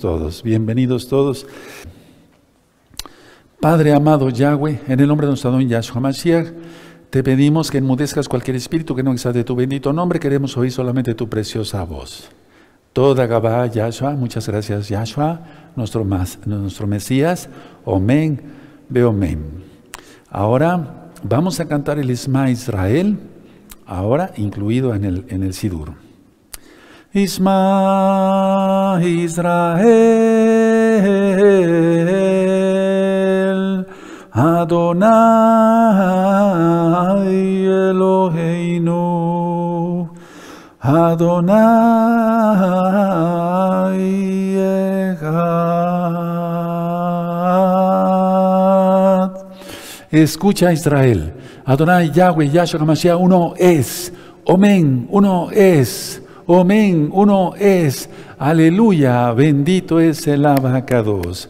todos, bienvenidos todos. Padre amado Yahweh, en el nombre de nuestro don Yahshua Mashiach, te pedimos que enmudezcas cualquier espíritu que no exalte tu bendito nombre, queremos oír solamente tu preciosa voz. Toda Gabá, Yahshua, muchas gracias Yahshua, nuestro, más nuestro Mesías, Omen, Ahora vamos a cantar el Isma Israel, ahora incluido en el, en el Sidur. Isma Israel Adonai Eloheinu Adonai Echad Escucha Israel Adonai Yahweh Yahshua Mashiach uno es Omen uno es Amén. Uno es. Aleluya. Bendito es el abacados.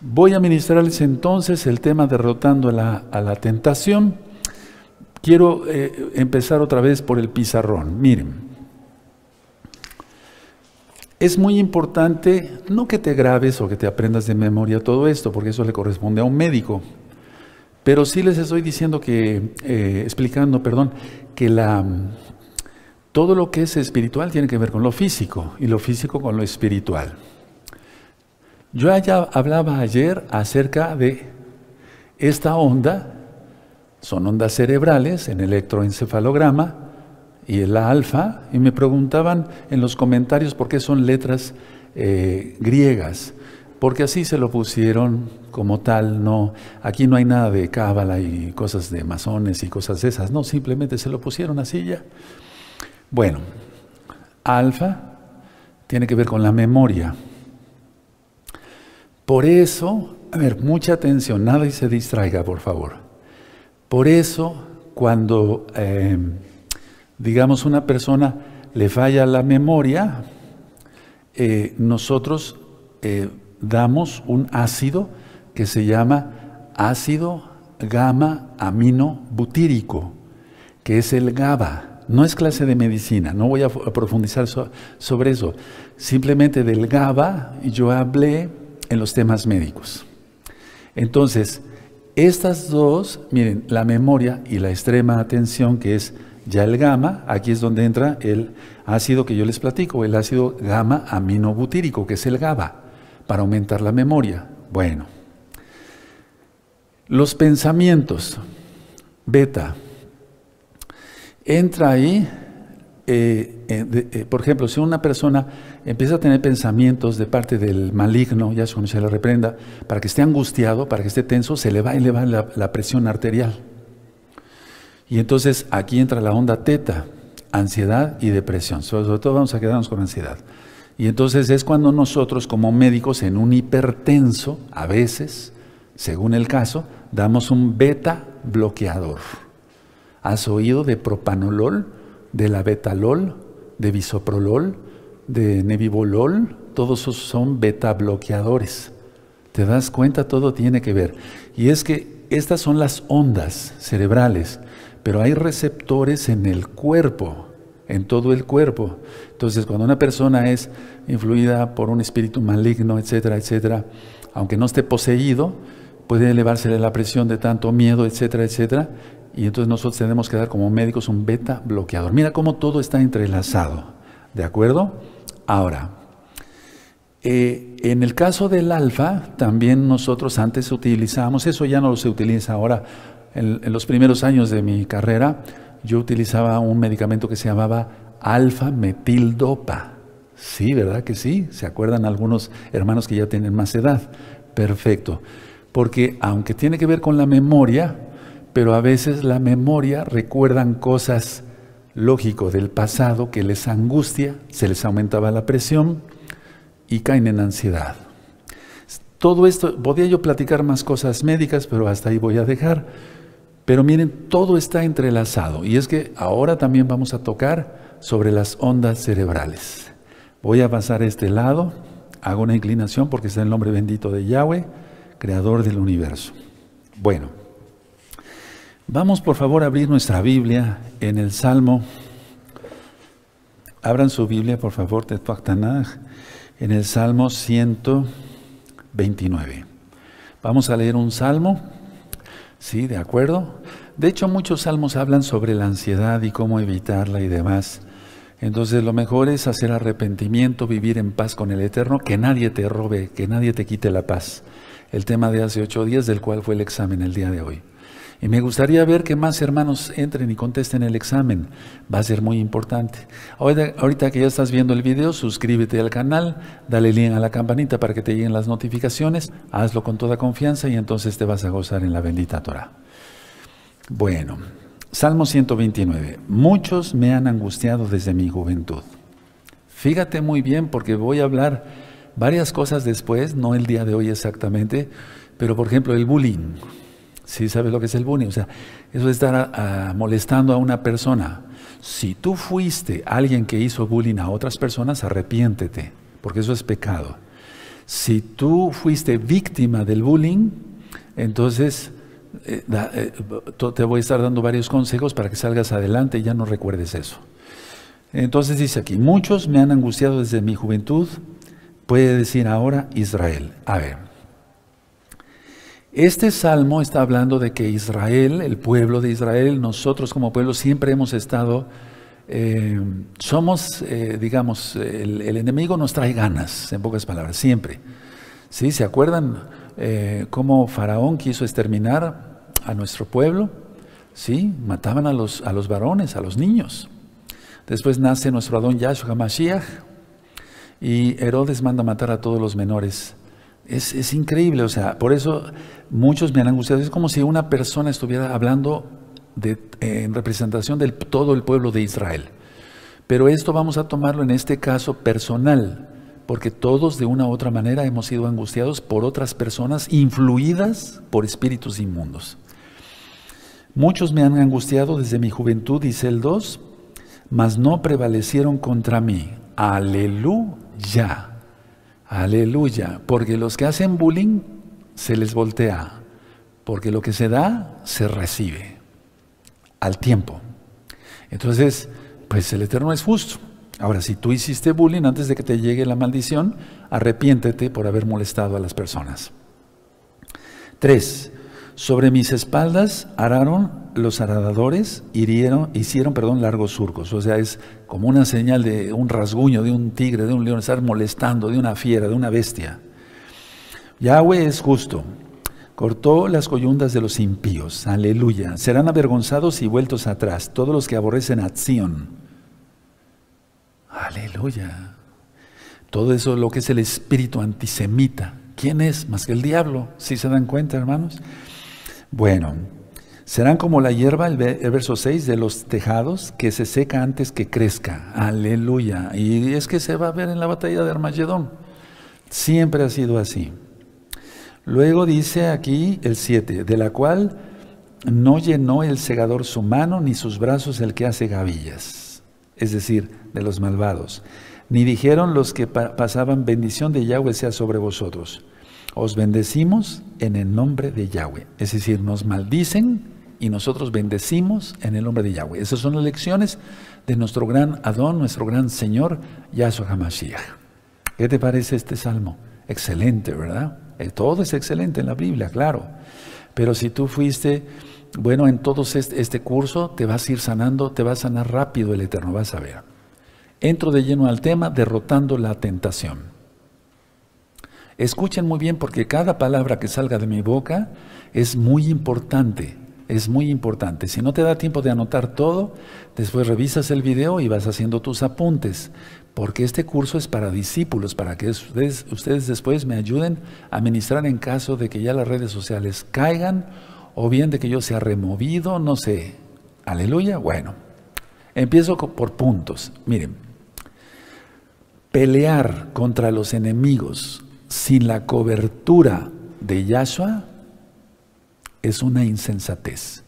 Voy a ministrarles entonces el tema derrotando a la, tentación. Quiero eh, empezar otra vez por el pizarrón. Miren. Es muy importante no que te grabes o que te aprendas de memoria todo esto, porque eso le corresponde a un médico. Pero sí les estoy diciendo que, eh, explicando, perdón, que la, todo lo que es espiritual tiene que ver con lo físico y lo físico con lo espiritual. Yo allá hablaba ayer acerca de esta onda, son ondas cerebrales en electroencefalograma y en la alfa, y me preguntaban en los comentarios por qué son letras eh, griegas, porque así se lo pusieron como tal, no, aquí no hay nada de cábala y cosas de masones y cosas de esas, no, simplemente se lo pusieron así ya. Bueno, alfa tiene que ver con la memoria. Por eso, a ver, mucha atención, nada y se distraiga, por favor. Por eso, cuando, digamos, em, digamos, una persona le falla la memoria, eh, nosotros eh, damos un ácido que se llama ácido gamma aminobutírico, que es el GABA no es clase de medicina, no voy a, profundizar sobre eso. Simplemente del GABA yo hablé en los temas médicos. Entonces, estas dos, miren, la memoria y la extrema atención, que es ya el gama. aquí es donde entra el ácido que yo les platico, el ácido gamma aminobutírico, que es el GABA, para aumentar la memoria. Bueno, los pensamientos, beta, entra ahí, eh, eh, eh, por ejemplo, si una persona empieza a tener pensamientos de parte del maligno, ya se se le reprenda, para que esté angustiado, para que esté tenso, se le va a elevar la, la presión arterial. Y entonces aquí entra la onda teta, ansiedad y depresión. Sobre todo vamos a quedarnos con ansiedad. Y entonces es cuando nosotros como médicos en un hipertenso, a veces, según el caso, damos un beta bloqueador. ¿Has oído de propanolol, de la betalol, de bisoprolol, de nebivolol? Todos esos son beta bloqueadores. ¿Te das cuenta? Todo tiene que ver. Y es que estas son las ondas cerebrales, pero hay receptores en el cuerpo, en todo el cuerpo. Entonces, cuando una persona es influida por un espíritu maligno, etcétera, etcétera, aunque no esté poseído, puede elevarse la presión de tanto miedo, etcétera, etcétera, y entonces nosotros tenemos que dar como médicos un beta bloqueador. Mira cómo todo está entrelazado. ¿De acuerdo? Ahora, eh, en el caso del alfa, también nosotros antes utilizábamos, eso ya no se utiliza ahora, en, en los primeros años de mi carrera, yo utilizaba un medicamento que se llamaba alfa-metildopa. Sí, ¿verdad que sí? ¿Se acuerdan algunos hermanos que ya tienen más edad? Perfecto. Porque aunque tiene que ver con la memoria, pero a veces la memoria recuerdan cosas lógico del pasado que les angustia, se les aumentaba la presión y caen en ansiedad. Todo esto, podía yo platicar más cosas médicas, pero hasta ahí voy a dejar. Pero miren, todo está entrelazado y es que ahora también vamos a tocar sobre las ondas cerebrales. Voy a pasar a este lado, hago una inclinación porque está el nombre bendito de Yahweh, creador del universo. Bueno. Vamos por favor a abrir nuestra Biblia en el Salmo. Abran su Biblia por favor, en el Salmo 129. Vamos a leer un salmo. Sí, de acuerdo. De hecho, muchos salmos hablan sobre la ansiedad y cómo evitarla y demás. Entonces, lo mejor es hacer arrepentimiento, vivir en paz con el Eterno, que nadie te robe, que nadie te quite la paz. El tema de hace ocho días, del cual fue el examen el día de hoy. Y me gustaría ver que más hermanos entren y contesten el examen. Va a ser muy importante. Ahorita, que ya estás viendo el video, suscríbete al canal, dale link a la campanita para que te lleguen las notificaciones. Hazlo con toda confianza y entonces te vas a gozar en la bendita Torah. Bueno, Salmo 129. Muchos me han angustiado desde mi juventud. Fíjate muy bien porque voy a hablar varias cosas después, no el día de hoy exactamente, pero por ejemplo el bullying. ¿Sí sabes lo que es el bullying? O sea, eso es estar molestando a una persona. Si tú fuiste alguien que hizo bullying a otras personas, arrepiéntete, porque eso es pecado. Si tú fuiste víctima del bullying, entonces eh, eh, te voy a estar dando varios consejos para que salgas adelante y ya no recuerdes eso. Entonces dice aquí, muchos me han angustiado desde mi juventud, puede decir ahora Israel. A ver, este salmo está hablando de que Israel, el pueblo de Israel, nosotros como pueblo siempre hemos estado, eh, somos, eh, digamos, el, enemigo nos trae ganas, en pocas palabras, siempre. ¿Sí? ¿Se acuerdan eh, cómo Faraón quiso exterminar a nuestro pueblo? ¿Sí? Mataban a los, a los varones, a los niños. Después nace nuestro Adón Yahshua Mashiach y Herodes manda matar a todos los menores es, increíble, o sea, por eso muchos me han angustiado. Es como si una persona estuviera hablando eh, en representación de todo el pueblo de Israel. Pero esto vamos a tomarlo en este caso personal, porque todos de una u otra manera hemos sido angustiados por otras personas influidas por espíritus inmundos. Muchos me han angustiado desde mi juventud, dice el 2, mas no prevalecieron contra mí. Aleluya. Aleluya, porque los que hacen bullying se les voltea, porque lo que se da se recibe al tiempo. Entonces, pues el Eterno es justo. Ahora, si tú hiciste bullying antes de que te llegue la maldición, arrepiéntete por haber molestado a las personas. 3. Sobre mis espaldas araron los aradadores hirieron, hicieron perdón, largos surcos. O sea, es como una señal de un rasguño, de un tigre, de un león, estar molestando, de una fiera, de una bestia. Yahweh es justo. Cortó las coyundas de los impíos. Aleluya. Serán avergonzados y vueltos atrás todos los que aborrecen a Zion. Aleluya. Todo eso lo que es el espíritu antisemita. ¿Quién es más que el diablo? Si se dan cuenta, hermanos. Bueno, Serán como la hierba, el, verso 6, de los tejados, que se seca antes que crezca. Aleluya. Y es que se va a ver en la batalla de Armagedón. Siempre ha sido así. Luego dice aquí el 7, de la cual no llenó el segador su mano ni sus brazos el que hace gavillas, es decir, de los malvados. Ni dijeron los que pasaban, bendición de Yahweh sea sobre vosotros. Os bendecimos en el nombre de Yahweh. Es decir, nos maldicen y nosotros bendecimos en el nombre de Yahweh. Esas son las lecciones de nuestro gran Adón, nuestro gran Señor, Yahshua HaMashiach. ¿Qué te parece este salmo? Excelente, ¿verdad? Eh, todo es excelente en la Biblia, claro. Pero si tú fuiste, bueno, en todo este, este, curso te vas a ir sanando, te va a sanar rápido el Eterno, vas a ver. Entro de lleno al tema, derrotando la tentación. Escuchen muy bien porque cada palabra que salga de mi boca es muy importante es muy importante. Si no te da tiempo de anotar todo, después revisas el video y vas haciendo tus apuntes, porque este curso es para discípulos, para que ustedes, después me ayuden a ministrar en caso de que ya las redes sociales caigan o bien de que yo sea removido, no sé. Aleluya. Bueno, empiezo por puntos. Miren, pelear contra los enemigos sin la cobertura de Yahshua es una insensatez.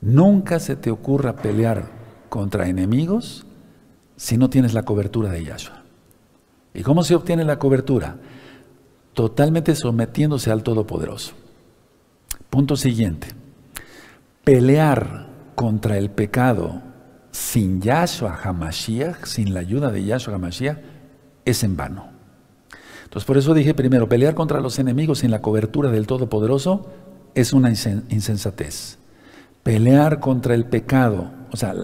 Nunca se te ocurra pelear contra enemigos si no tienes la cobertura de Yahshua. ¿Y cómo se obtiene la cobertura? Totalmente sometiéndose al Todopoderoso. Punto siguiente. Pelear contra el pecado sin Yahshua Hamashiach, sin la ayuda de Yahshua Hamashiach, es en vano. Entonces, por eso dije primero, pelear contra los enemigos sin la cobertura del Todopoderoso es una insensatez. Pelear contra el pecado, o sea,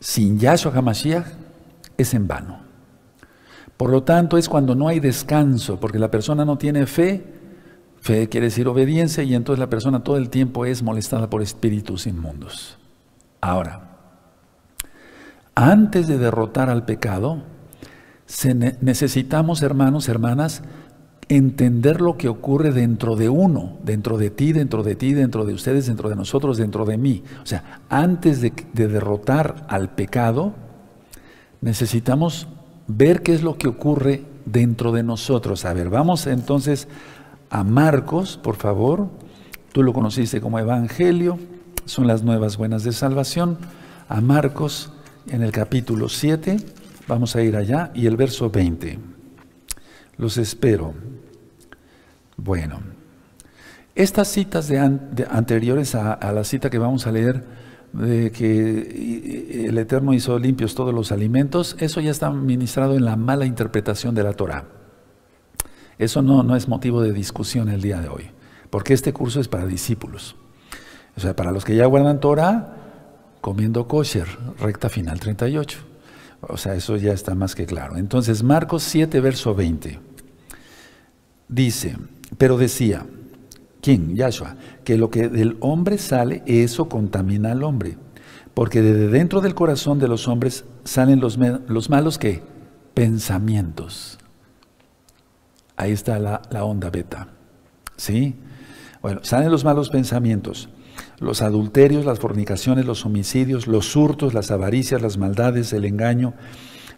sin Yahshua HaMashiach, es en vano. Por lo tanto, es cuando no hay descanso, porque la persona no tiene fe. Fe quiere decir obediencia y entonces la persona todo el tiempo es molestada por espíritus inmundos. Ahora, antes de derrotar al pecado, necesitamos, hermanos, hermanas, entender lo que ocurre dentro de uno, dentro de ti, dentro de ti, dentro de ustedes, dentro de nosotros, dentro de mí. O sea, antes de, derrotar al pecado, necesitamos ver qué es lo que ocurre dentro de nosotros. A ver, vamos entonces a Marcos, por favor. Tú lo conociste como Evangelio, son las nuevas buenas de salvación. A Marcos, en el capítulo 7, vamos a ir allá, y el verso 20. Los espero. Bueno, estas citas de anteriores a, la cita que vamos a leer, de que eh, el Eterno hizo limpios todos los alimentos, eso ya está ministrado en la mala interpretación de la Torah. Eso no, no es motivo de discusión el día de hoy, porque este curso es para discípulos. O sea, para los que ya guardan Torah, comiendo kosher, recta final 38. O sea, eso ya está más que claro. Entonces, Marcos 7, verso 20, dice, pero decía, ¿quién? Yahshua, que lo que del hombre sale, eso contamina al hombre. Porque desde dentro del corazón de los hombres salen los, los malos que pensamientos. Ahí está la, la onda beta. ¿Sí? Bueno, salen los malos pensamientos, los adulterios, las fornicaciones, los homicidios, los hurtos, las avaricias, las maldades, el engaño,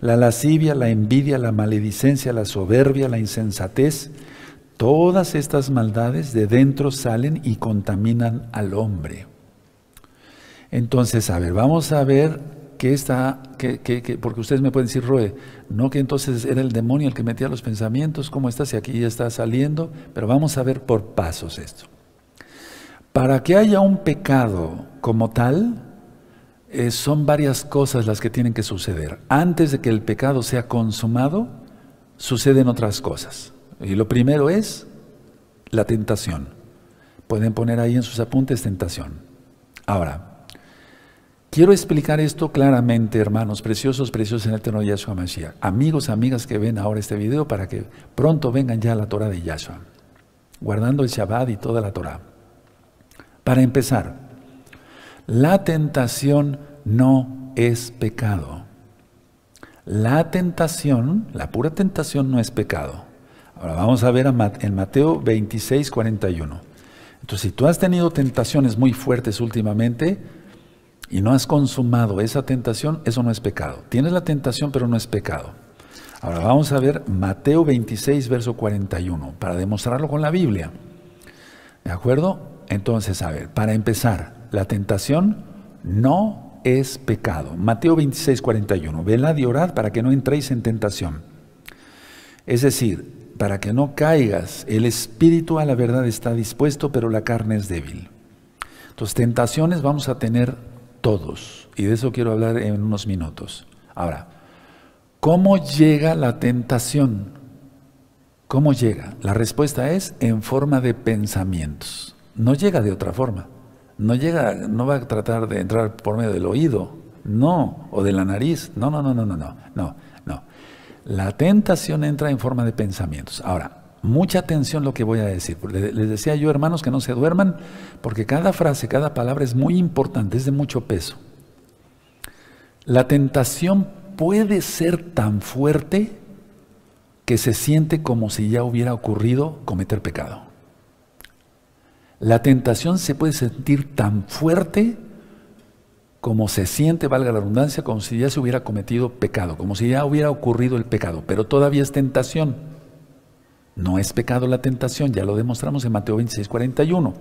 la lascivia, la envidia, la maledicencia, la soberbia, la insensatez, Todas estas maldades de dentro salen y contaminan al hombre. Entonces, a ver, vamos a ver qué está, que porque ustedes me pueden decir, Roe, no que entonces era el demonio el que metía los pensamientos, ¿cómo está? Si aquí ya está saliendo, pero vamos a ver por pasos esto. Para que haya un pecado como tal, eh, son varias cosas las que tienen que suceder. Antes de que el pecado sea consumado, suceden otras cosas. Y lo primero es la tentación. Pueden poner ahí en sus apuntes tentación. Ahora, quiero explicar esto claramente, hermanos preciosos, preciosos en el de Yahshua Mashiach. Amigos, amigas que ven ahora este video para que pronto vengan ya a la Torah de Yahshua, guardando el Shabbat y toda la Torah. Para empezar, la tentación no es pecado. La tentación, la pura tentación no es pecado. Ahora vamos a ver en Mateo 26, 41. Entonces, si tú has tenido tentaciones muy fuertes últimamente y no has consumado esa tentación, eso no es pecado. Tienes la tentación, pero no es pecado. Ahora vamos a ver Mateo 26, verso 41, para demostrarlo con la Biblia. ¿De acuerdo? Entonces, a ver, para empezar, la tentación no es pecado. Mateo 26, 41. Velad y orad para que no entréis en tentación. Es decir, para que no caigas, el espíritu a la verdad está dispuesto, pero la carne es débil. Entonces, tentaciones vamos a tener todos, y de eso quiero hablar en unos minutos. Ahora, ¿cómo llega la tentación? ¿Cómo llega? La respuesta es en forma de pensamientos. No llega de otra forma. No llega, no va a tratar de entrar por medio del oído, no, o de la nariz. No, no, no, no, no, no. No. La tentación entra en forma de pensamientos. Ahora, mucha atención lo que voy a decir. Les decía yo, hermanos, que no se duerman, porque cada frase, cada palabra es muy importante, es de mucho peso. La tentación puede ser tan fuerte que se siente como si ya hubiera ocurrido cometer pecado. La tentación se puede sentir tan fuerte como se siente, valga la redundancia, como si ya se hubiera cometido pecado, como si ya hubiera ocurrido el pecado, pero todavía es tentación. No es pecado la tentación, ya lo demostramos en Mateo 26, 41.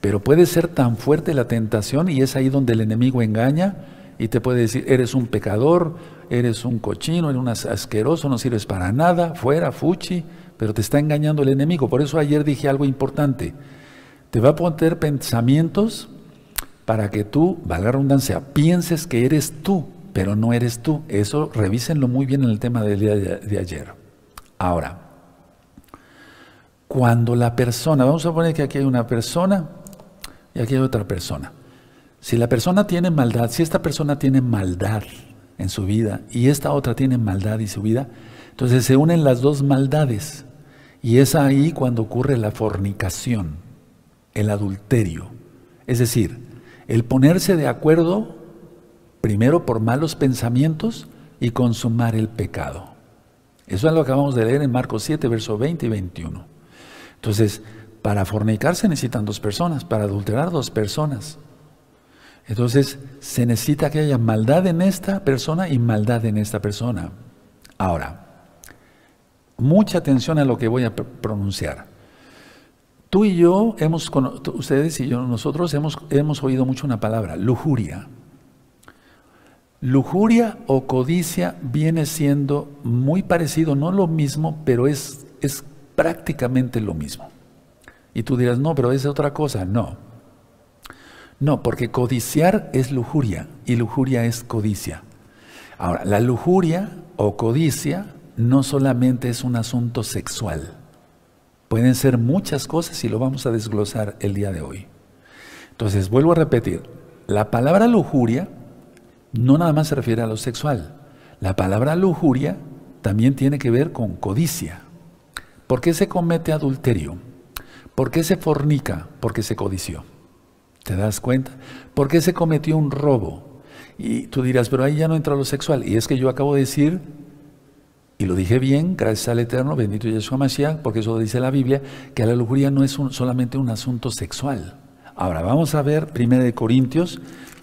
Pero puede ser tan fuerte la tentación y es ahí donde el enemigo engaña y te puede decir, eres un pecador, eres un cochino, eres un asqueroso, no sirves para nada, fuera, fuchi, pero te está engañando el enemigo. Por eso ayer dije algo importante. Te va a poner pensamientos para que tú, valga la redundancia, pienses que eres tú, pero no eres tú. Eso revísenlo muy bien en el tema del día de ayer. Ahora, cuando la persona, vamos a poner que aquí hay una persona y aquí hay otra persona. Si la persona tiene maldad, si esta persona tiene maldad en su vida y esta otra tiene maldad en su vida, entonces se unen las dos maldades. Y es ahí cuando ocurre la fornicación, el adulterio. Es decir, el ponerse de acuerdo primero por malos pensamientos y consumar el pecado. Eso es lo que acabamos de leer en Marcos 7, verso 20 y 21. Entonces, para fornicar se necesitan dos personas, para adulterar dos personas. Entonces, se necesita que haya maldad en esta persona y maldad en esta persona. Ahora, mucha atención a lo que voy a pronunciar. Tú y yo hemos, ustedes y yo, nosotros hemos, oído mucho una palabra, lujuria. Lujuria o codicia viene siendo muy parecido, no lo mismo, pero es, es prácticamente lo mismo. Y tú dirás, no, pero es otra cosa. No. No, porque codiciar es lujuria y lujuria es codicia. Ahora, la lujuria o codicia no solamente es un asunto sexual. Pueden ser muchas cosas y lo vamos a desglosar el día de hoy. Entonces, vuelvo a repetir, la palabra lujuria no nada más se refiere a lo sexual. La palabra lujuria también tiene que ver con codicia. ¿Por qué se comete adulterio? ¿Por qué se fornica? Porque se codició. ¿Te das cuenta? ¿Por qué se cometió un robo? Y tú dirás, pero ahí ya no entra lo sexual. Y es que yo acabo de decir y lo dije bien, gracias al Eterno, bendito Yeshua Mashiach, porque eso dice la Biblia, que la lujuria no es solamente un asunto sexual. Ahora vamos a ver 1 Corintios,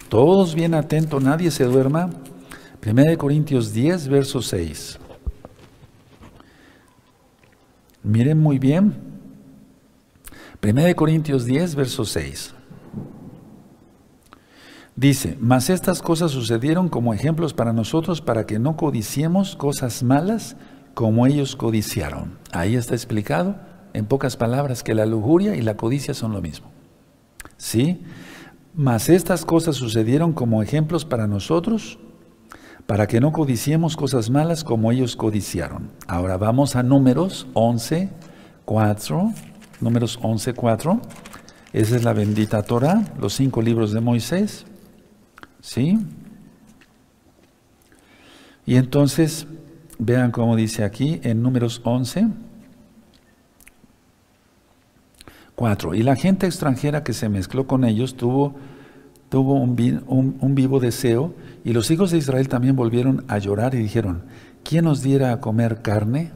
todos bien atentos, nadie se duerma. 1 Corintios 10, verso 6. Miren muy bien. 1 Corintios 10, verso 6. Dice, mas estas cosas sucedieron como ejemplos para nosotros para que no codiciemos cosas malas como ellos codiciaron. Ahí está explicado, en pocas palabras, que la lujuria y la codicia son lo mismo. ¿Sí? Mas estas cosas sucedieron como ejemplos para nosotros para que no codiciemos cosas malas como ellos codiciaron. Ahora vamos a números 11, 4. Números 11, 4. Esa es la bendita Torah, los cinco libros de Moisés. ¿Sí? Y entonces, vean cómo dice aquí en números 11, 4. Y la gente extranjera que se mezcló con ellos tuvo, tuvo un, vivo deseo, y los hijos de Israel también volvieron a llorar y dijeron, ¿quién nos diera a comer carne?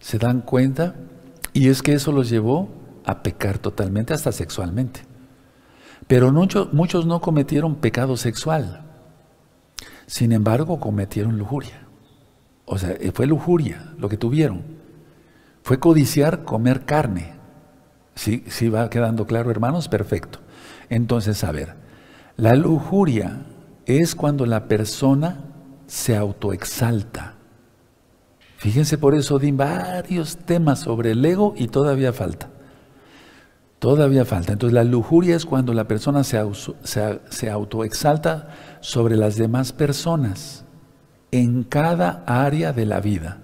¿Se dan cuenta? Y es que eso los llevó a pecar totalmente, hasta sexualmente. Pero muchos, muchos no cometieron pecado sexual. Sin embargo, cometieron lujuria. O sea, eh, fue lujuria lo que tuvieron. Fue codiciar comer carne. Sí, sí va quedando claro, hermanos, perfecto. Entonces, a ver, la lujuria es cuando la persona se autoexalta. Fíjense, por eso di varios temas sobre el ego y todavía falta. Todavía falta. Entonces la lujuria es cuando la persona se, autoexalta sobre las demás personas en cada área de la vida.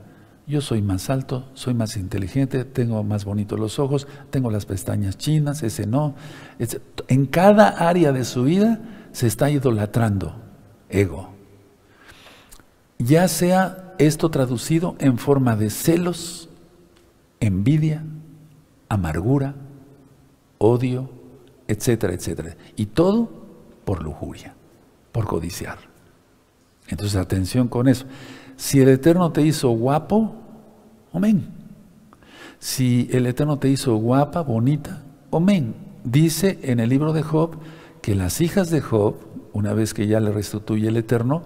Yo soy más alto, soy más inteligente, tengo más bonitos los ojos, tengo las pestañas chinas, ese no. en cada área de su vida se está idolatrando ego. Ya sea esto traducido en forma de celos, envidia, amargura, odio, etcétera, etcétera. Y todo por lujuria, por codiciar. Entonces, atención con eso. Si el Eterno te hizo guapo, amén. Si el Eterno te hizo guapa, bonita, amén. Dice en el libro de Job que las hijas de Job, una vez que ya le restituye el Eterno,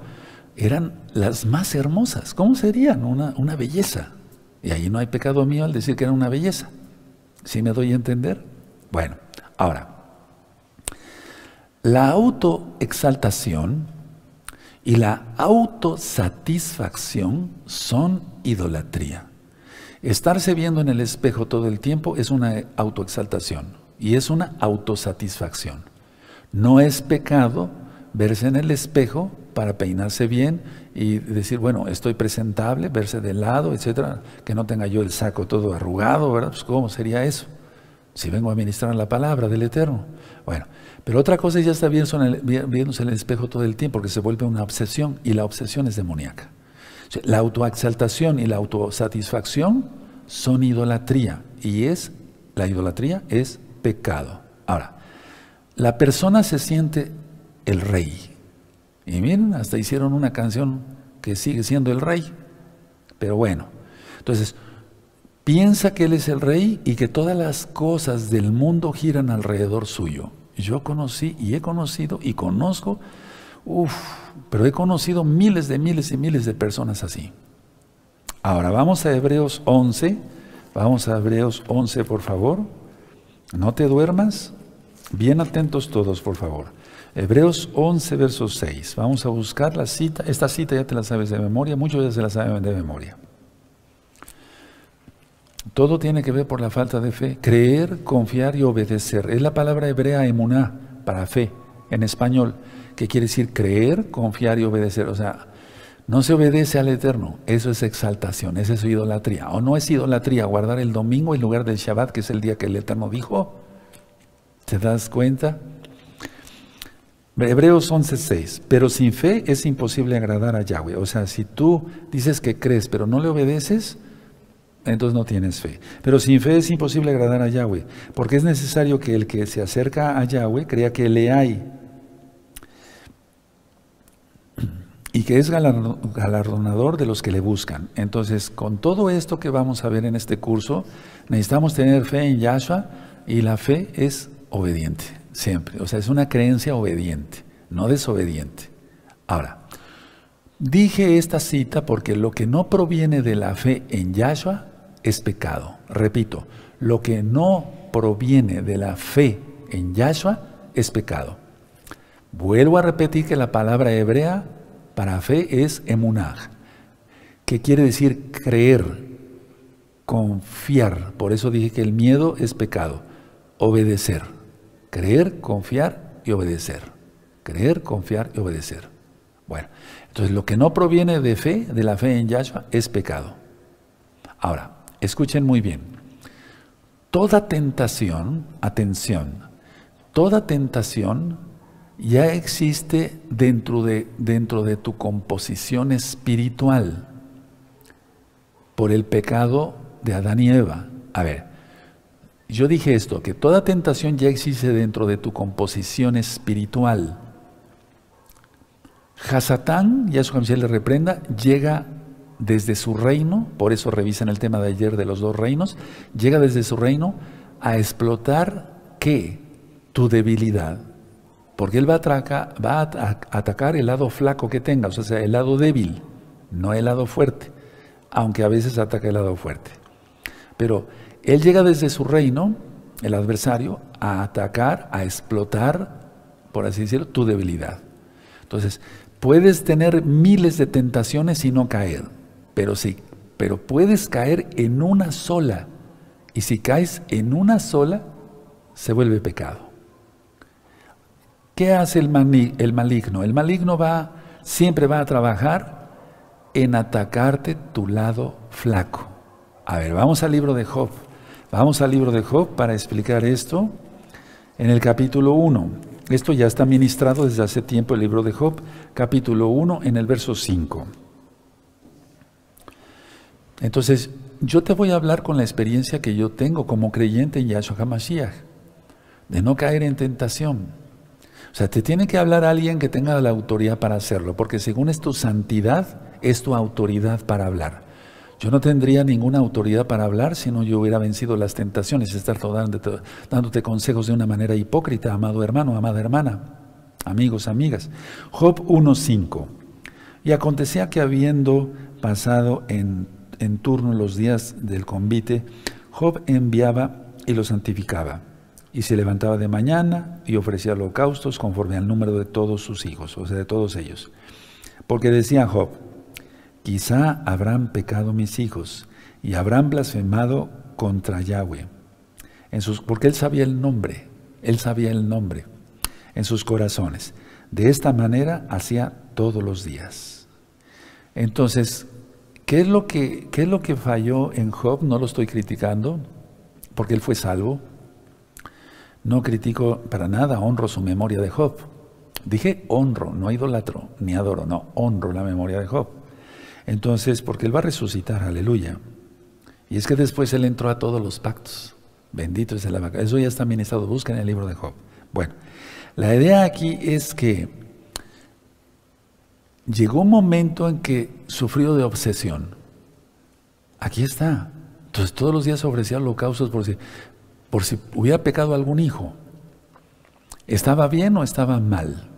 eran las más hermosas. ¿Cómo serían? Una, belleza. Y ahí no hay pecado mío al decir que era una belleza. si me doy a entender? Bueno, ahora, la autoexaltación y la autosatisfacción son idolatría. Estarse viendo en el espejo todo el tiempo es una autoexaltación y es una autosatisfacción. No es pecado verse en el espejo para peinarse bien y decir, bueno, estoy presentable, verse de lado, etcétera, que no tenga yo el saco todo arrugado, ¿verdad? Pues, ¿cómo sería eso? si vengo a ministrar la palabra del Eterno. Bueno, pero otra cosa es ya estar viéndose en el espejo todo el tiempo, porque se vuelve una obsesión y la obsesión es demoníaca. la autoexaltación y la autosatisfacción son idolatría y es la idolatría es pecado. Ahora, la persona se siente el rey. Y miren, hasta hicieron una canción que sigue siendo el rey. Pero bueno, entonces Piensa que Él es el rey y que todas las cosas del mundo giran alrededor suyo. Yo conocí y he conocido y conozco, uff, pero he conocido miles de miles y miles de personas así. Ahora vamos a Hebreos 11, vamos a Hebreos 11 por favor. No te duermas, bien atentos todos por favor. Hebreos 11 verso 6, vamos a buscar la cita, esta cita ya te la sabes de memoria, muchos ya se la saben de memoria. Todo tiene que ver por la falta de fe. Creer, confiar y obedecer. Es la palabra hebrea emuná para fe en español, que quiere decir creer, confiar y obedecer. O sea, no se obedece al Eterno. Eso es exaltación, eso es idolatría. O no es idolatría guardar el domingo en lugar del Shabbat, que es el día que el Eterno dijo. ¿Te das cuenta? Hebreos 11:6, pero sin fe es imposible agradar a Yahweh. O sea, si tú dices que crees, pero no le obedeces, entonces no tienes fe. Pero sin fe es imposible agradar a Yahweh, porque es necesario que el que se acerca a Yahweh crea que le hay y que es galardonador de los que le buscan. Entonces, con todo esto que vamos a ver en este curso, necesitamos tener fe en Yahshua y la fe es obediente, siempre. O sea, es una creencia obediente, no desobediente. Ahora, dije esta cita porque lo que no proviene de la fe en Yahshua es pecado. Repito, lo que no proviene de la fe en Yahshua es pecado. Vuelvo a repetir que la palabra hebrea para fe es emunah, que quiere decir creer, confiar. Por eso dije que el miedo es pecado. Obedecer. Creer, confiar y obedecer. Creer, confiar y obedecer. Bueno, entonces lo que no proviene de fe, de la fe en Yahshua, es pecado. Ahora, Escuchen muy bien. Toda tentación, atención, toda tentación ya existe dentro de, dentro de tu composición espiritual por el pecado de Adán y Eva. A ver, yo dije esto, que toda tentación ya existe dentro de tu composición espiritual. Hasatán, su camiseta le reprenda, llega desde su reino, por eso revisan el tema de ayer de los dos reinos, llega desde su reino a explotar qué? Tu debilidad. Porque él va a, va a atacar el lado flaco que tengas, o sea, el lado débil, no el lado fuerte, aunque a veces ataca el lado fuerte. Pero él llega desde su reino, el adversario, a atacar, a explotar, por así decirlo, tu debilidad. Entonces, puedes tener miles de tentaciones y no caer. Pero, pero puedes caer en una sola. Y si caes en una sola, se vuelve pecado. ¿Qué hace el, el maligno? El maligno va, siempre va a trabajar en atacarte tu lado flaco. A ver, vamos al libro de Job. Vamos al libro de Job para explicar esto en el capítulo 1. Esto ya está ministrado desde hace tiempo el libro de Job, capítulo 1, en el verso 5. Entonces, yo te voy a hablar con la experiencia que yo tengo como creyente en Yahshua HaMashiach, de no caer en tentación. O sea, te tiene que hablar alguien que tenga la autoridad para hacerlo, porque según es tu santidad, es tu autoridad para hablar. Yo no tendría ninguna autoridad para hablar si no yo hubiera vencido las tentaciones, estar dándote, dándote consejos de una manera hipócrita, amado hermano, amada hermana, amigos, amigas. Job 1.5. Y acontecía que habiendo pasado en en turno los días del convite, Job enviaba y lo santificaba, y se levantaba de mañana y ofrecía holocaustos conforme al número de todos sus hijos, o sea, de todos ellos. Porque decía Job, quizá habrán pecado mis hijos y habrán blasfemado contra Yahweh. porque él sabía el nombre, él sabía el nombre en sus corazones. De esta manera hacía todos los días. Entonces, ¿Qué es, lo que, ¿Qué es lo que falló en Job? No lo estoy criticando, porque él fue salvo. No critico para nada, honro su memoria de Job. Dije honro, no idolatro, ni adoro, no, honro la memoria de Job. Entonces, porque él va a resucitar, aleluya. Y es que después él entró a todos los pactos. Bendito es el vaca. Eso ya está ministrado. Busca en el libro de Job. Bueno, la idea aquí es que llegó un momento en que sufrió de obsesión. Aquí está. Entonces todos los días ofrecía holocaustos por si, por si hubiera pecado algún hijo. ¿Estaba bien o estaba mal?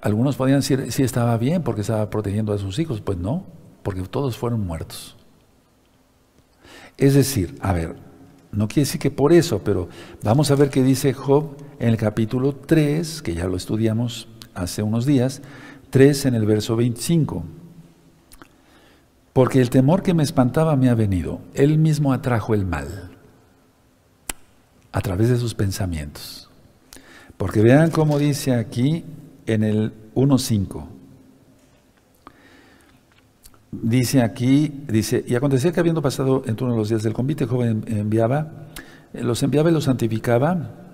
Algunos podían decir, sí estaba bien porque estaba protegiendo a sus hijos. Pues no, porque todos fueron muertos. Es decir, a ver, no quiere decir que por eso, pero vamos a ver qué dice Job en el capítulo 3, que ya lo estudiamos hace unos días, 3 en el verso 25. Porque el temor que me espantaba me ha venido. Él mismo atrajo el mal a través de sus pensamientos. Porque vean cómo dice aquí en el 1.5. Dice aquí, dice, y acontecía que habiendo pasado en de los días del convite, el joven enviaba, eh, los enviaba y los santificaba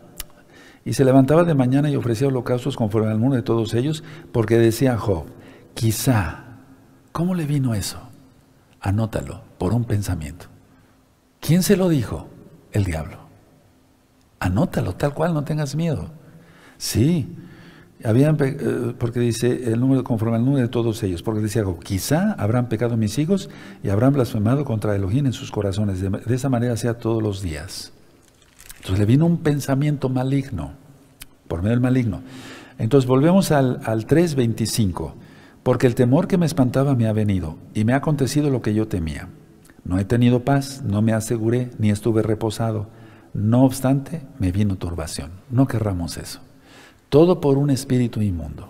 y se levantaba de mañana y ofrecía holocaustos conforme al número de todos ellos, porque decía Job, quizá, ¿cómo le vino eso? Anótalo por un pensamiento. ¿Quién se lo dijo? El diablo. Anótalo tal cual, no tengas miedo. Sí, habían eh, porque dice el número conforme al número de todos ellos, porque decía Job, quizá habrán pecado mis hijos y habrán blasfemado contra Elohim en sus corazones. de esa manera sea todos los días. Entonces le vino un pensamiento maligno, por medio del maligno. Entonces volvemos al, 3.25, porque el temor que me espantaba me ha venido y me ha acontecido lo que yo temía. No he tenido paz, no me aseguré, ni estuve reposado. No obstante, me vino turbación. No querramos eso. Todo por un espíritu inmundo.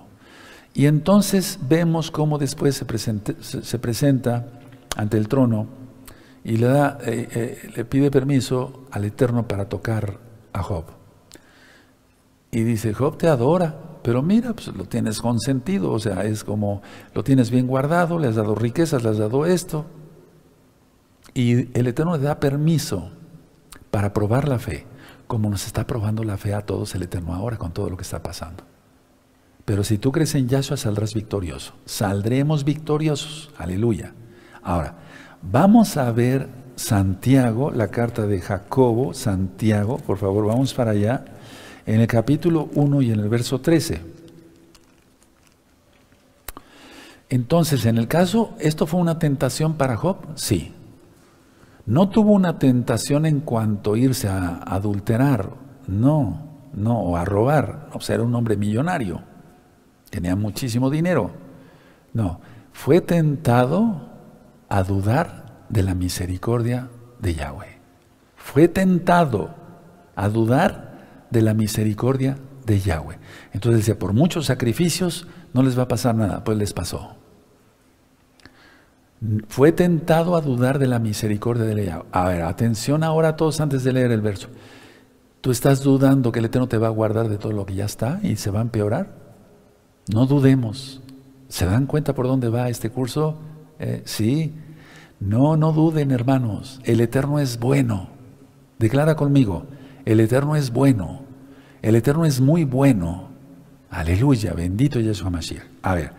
Y entonces vemos cómo después se presenta ante el trono y le, da, eh, eh, le pide permiso al Eterno para tocar a Job. Y dice, Job te adora, pero mira, pues lo tienes consentido, o sea, es como, lo tienes bien guardado, le has dado riquezas, le has dado esto. Y el Eterno le da permiso para probar la fe, como nos está probando la fe a todos el Eterno ahora con todo lo que está pasando. Pero si tú crees en Yahshua, saldrás victorioso. Saldremos victoriosos. Aleluya. Ahora, Vamos a ver Santiago, la carta de Jacobo, Santiago, por favor, vamos para allá, en el capítulo 1 y en el verso 13. Entonces, en el caso, ¿esto fue una tentación para Job? Sí. No tuvo una tentación en cuanto a irse a adulterar, no, no, o a robar, o sea, pues era un hombre millonario, tenía muchísimo dinero. No, fue tentado a dudar de la misericordia de Yahweh. Fue tentado a dudar de la misericordia de Yahweh. Entonces decía, por muchos sacrificios no les va a pasar nada, pues les pasó. Fue tentado a dudar de la misericordia de Yahweh. A ver, atención ahora a todos antes de leer el verso. Tú estás dudando que el Eterno te va a guardar de todo lo que ya está y se va a empeorar. No dudemos. ¿Se dan cuenta por dónde va este curso? Eh, sí, no, no duden, hermanos, el Eterno es bueno. Declara conmigo, el Eterno es bueno. El Eterno es muy bueno. Aleluya, bendito Yeshua Mashiach. A ver,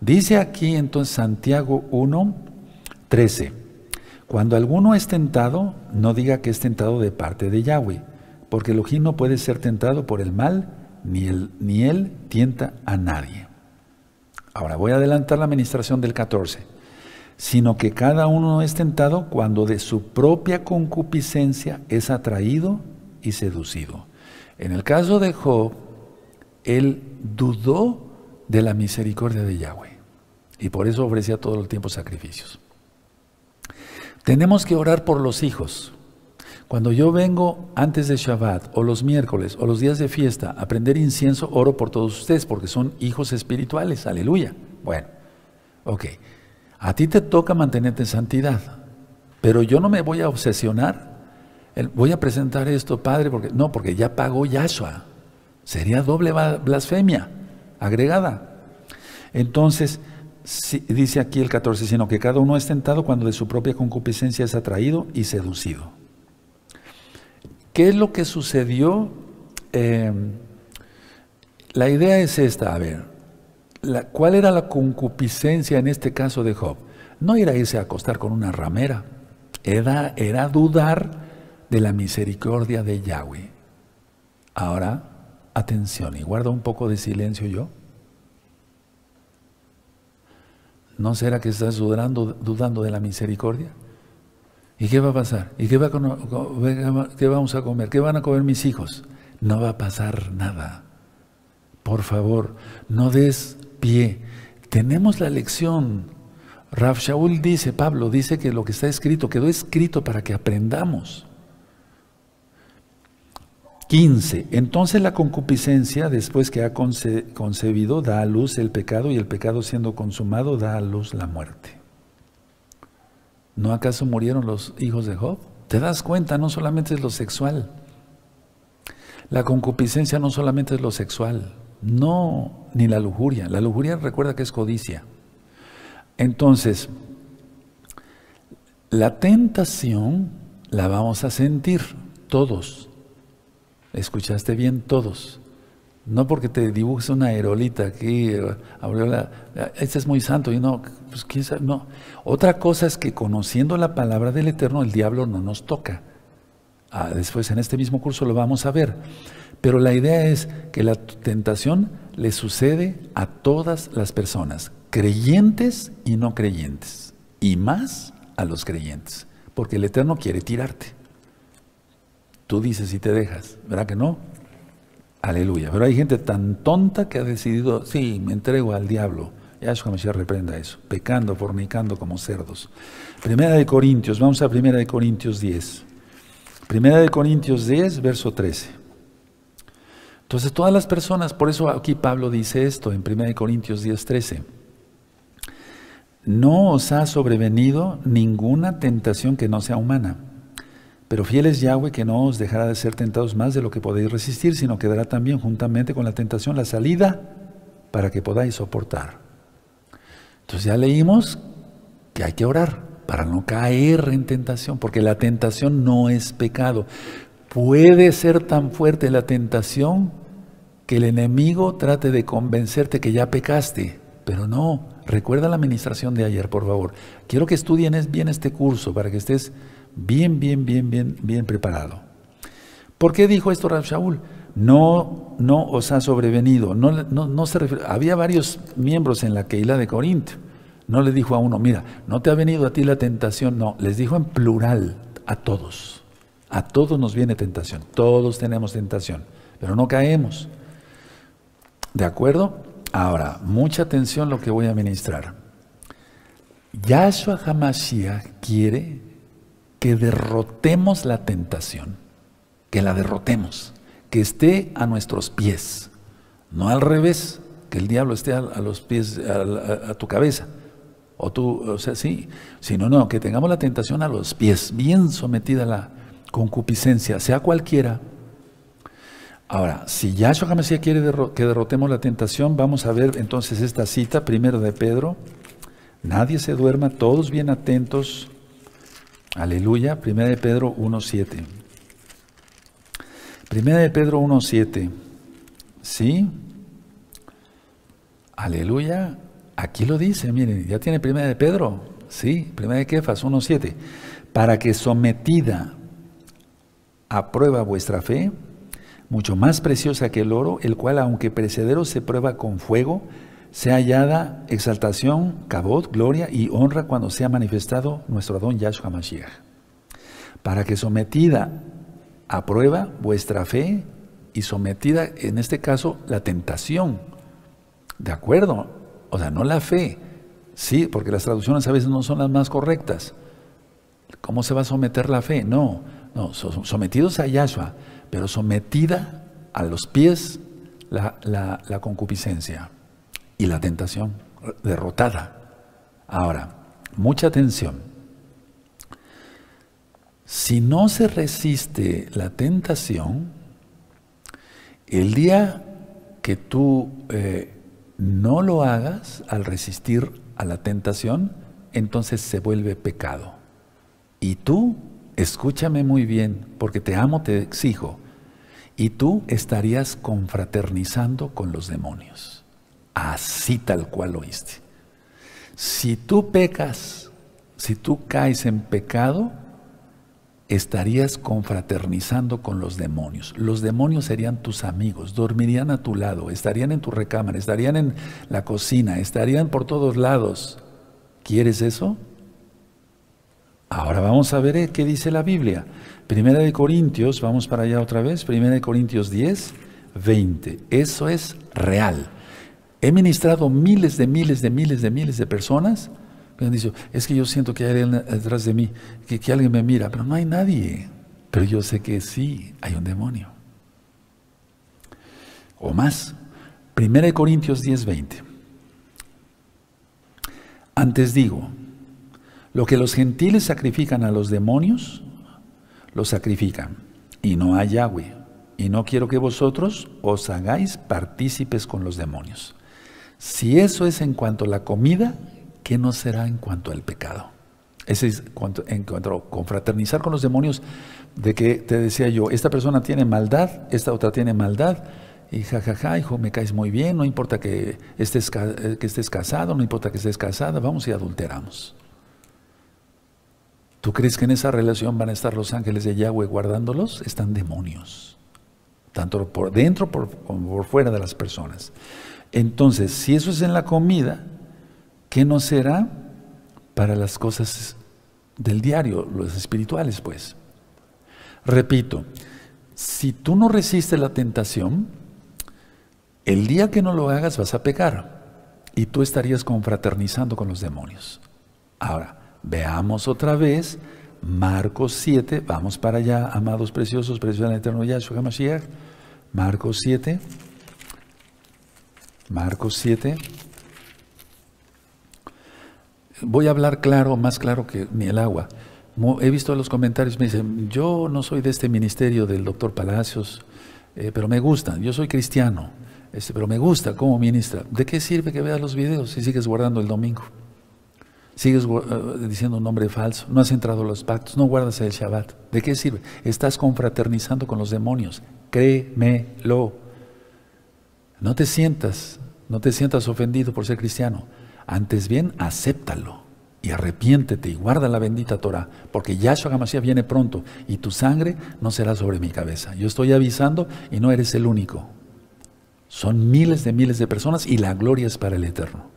dice aquí entonces Santiago 1, 13. Cuando alguno es tentado, no diga que es tentado de parte de Yahweh, porque Elohim no puede ser tentado por el mal, ni él, ni él tienta a nadie. Ahora voy a adelantar la administración del 14 sino que cada uno es tentado cuando de su propia concupiscencia es atraído y seducido. En el caso de Job, él dudó de la misericordia de Yahweh y por eso ofrecía todo el tiempo sacrificios. Tenemos que orar por los hijos. Cuando yo vengo antes de Shabbat o los miércoles o los días de fiesta a prender incienso, oro por todos ustedes porque son hijos espirituales. Aleluya. Bueno, ok. A ti te toca mantenerte en santidad, pero yo no me voy a obsesionar. Voy a presentar esto, Padre, porque no, porque ya pagó Yahshua. Sería doble blasfemia agregada. Entonces, dice aquí el 14, sino que cada uno es tentado cuando de su propia concupiscencia es atraído y seducido. ¿Qué es lo que sucedió? Eh, la idea es esta, a ver, ¿cuál era la concupiscencia en este caso de Job? No era irse a acostar con una ramera, era, era dudar de la misericordia de Yahweh. Ahora, atención y guarda un poco de silencio yo. ¿No será que estás dudando, dudando de la misericordia? ¿Y qué va a pasar? ¿Y qué, va qué vamos a comer? ¿Qué van a comer mis hijos? No va a pasar nada. Por favor, no des pie. Tenemos la lección. Rav Shaul dice, Pablo dice que lo que está escrito quedó escrito para que aprendamos. 15. Entonces la concupiscencia, después que ha concebido, da a luz el pecado y el pecado siendo consumado, da a luz la muerte. ¿No acaso murieron los hijos de Job? Te das cuenta, no solamente es lo sexual. La concupiscencia no solamente es lo sexual no ni la lujuria. La lujuria recuerda que es codicia. Entonces, la tentación la vamos a sentir todos. Escuchaste bien todos. No porque te dibujes una aerolita aquí, aureola, este es muy santo y no, pues quizás no. Otra cosa es que conociendo la palabra del Eterno, el diablo no nos toca. Ah, después en este mismo curso lo vamos a ver. Pero la idea es que la tentación le sucede a todas las personas, creyentes y no creyentes, y más a los creyentes, porque el Eterno quiere tirarte. Tú dices y te dejas, ¿verdad que no? Aleluya. Pero hay gente tan tonta que ha decidido, sí, me entrego al diablo. Yahshua Mashiach reprenda eso, pecando, fornicando como cerdos. Primera de Corintios, vamos a Primera de Corintios 10. Primera de Corintios 10, verso 13. Entonces todas las personas, por eso aquí Pablo dice esto en 1 Corintios 10:13, no os ha sobrevenido ninguna tentación que no sea humana, pero fiel es Yahweh que no os dejará de ser tentados más de lo que podéis resistir, sino que dará también juntamente con la tentación la salida para que podáis soportar. Entonces ya leímos que hay que orar para no caer en tentación, porque la tentación no es pecado. Puede ser tan fuerte la tentación que el enemigo trate de convencerte que ya pecaste, pero no, recuerda la administración de ayer, por favor. Quiero que estudien bien este curso para que estés bien, bien, bien, bien, bien preparado. ¿Por qué dijo esto Rab Shaul? No, no os ha sobrevenido. No, no, se había varios miembros en la Keila de Corinto. No le dijo a uno, mira, no te ha venido a ti la tentación. No, les dijo en plural a todos. A todos nos viene tentación. Todos tenemos tentación, pero no caemos. ¿De acuerdo? Ahora, mucha atención lo que voy a ministrar. Yahshua Hamashiach quiere que derrotemos la tentación, que la derrotemos, que esté a nuestros pies, no al revés, que el diablo esté a, los pies, a, tu cabeza. O tú, o sea, sí, sino no, que tengamos la tentación a los pies, bien sometida a la concupiscencia, sea cualquiera, Ahora, si Yahshua HaMashiach quiere que derrotemos la tentación, vamos a ver entonces esta cita, primero de Pedro. Nadie se duerma, todos bien atentos. Aleluya, primera de Pedro 1.7. Primera de Pedro 1.7. ¿Sí? Aleluya. Aquí lo dice, miren, ya tiene primera de Pedro. Sí, primera de Kefas 1.7. Para que sometida ...aprueba vuestra fe, mucho más preciosa que el oro, el cual, aunque precedero se prueba con fuego, sea hallada exaltación, cabot, gloria y honra cuando sea manifestado nuestro don Yahshua Mashiach. Para que sometida a prueba vuestra fe y sometida, en este caso, la tentación. ¿De acuerdo? O sea, no la fe. Sí, porque las traducciones a veces no son las más correctas. ¿Cómo se va a someter la fe? No, no, sometidos a Yahshua pero sometida a los pies la, concupiscencia y la tentación derrotada. Ahora, mucha atención. Si no se resiste la tentación, el día que tú eh, no lo hagas al resistir a la tentación, entonces se vuelve pecado. Y tú escúchame muy bien, porque te amo, te exijo, y tú estarías confraternizando con los demonios. Así tal cual lo oíste. Si tú pecas, si tú caes en pecado, estarías confraternizando con los demonios. Los demonios serían tus amigos, dormirían a tu lado, estarían en tu recámara, estarían en la cocina, estarían por todos lados. ¿Quieres eso? Ahora vamos a ver eh, qué dice la Biblia. Primera de Corintios, vamos para allá otra vez, Primera de Corintios 10, 20. Eso es real. He ministrado miles de miles de miles de miles de personas es que yo siento que hay alguien detrás de mí, que alguien me mira, pero no hay nadie. Pero yo sé que sí, hay un demonio. O más. Primera de Corintios 10, 20. Antes digo, lo que los gentiles sacrifican a los demonios, lo sacrifican, y no hay Yahweh. Y no quiero que vosotros os hagáis partícipes con los demonios. Si eso es en cuanto a la comida, ¿qué no será en cuanto al pecado? Ese es en cuanto a confraternizar con los demonios, de que te decía yo, esta persona tiene maldad, esta otra tiene maldad, y jajaja, hijo, me caes muy bien, no importa que estés, eh, que estés casado, no importa que estés casada, vamos y adulteramos. ¿Tú crees que en esa relación van a estar los ángeles de Yahweh guardándolos? Están demonios, tanto por dentro como por fuera de las personas. Entonces, si eso es en la comida, ¿qué no será para las cosas del diario, los espirituales, pues? Repito, si tú no resistes la tentación, el día que no lo hagas vas a pecar y tú estarías confraternizando con los demonios. Ahora, Veamos otra vez Marcos 7. Vamos para allá, amados preciosos, preciosos del eterno Yahshua Mashiach, Marcos 7. Marcos 7. Voy a hablar claro, más claro que ni el agua. He visto los comentarios, me dicen, yo no soy de este ministerio del doctor Palacios, eh, pero me gusta, yo soy cristiano, este, pero me gusta como ministra. ¿De qué sirve que veas los videos si sigues guardando el domingo? sigues uh, diciendo un nombre falso, no has entrado a los pactos, no guardas el Shabbat. ¿De qué sirve? Estás confraternizando con los demonios. Créemelo. No te sientas, no te sientas ofendido por ser cristiano. Antes bien, acéptalo y arrepiéntete y guarda la bendita Torah, porque Yahshua Gamashia viene pronto y tu sangre no será sobre mi cabeza. Yo estoy avisando y no eres el único. Son miles de miles de personas y la gloria es para el Eterno.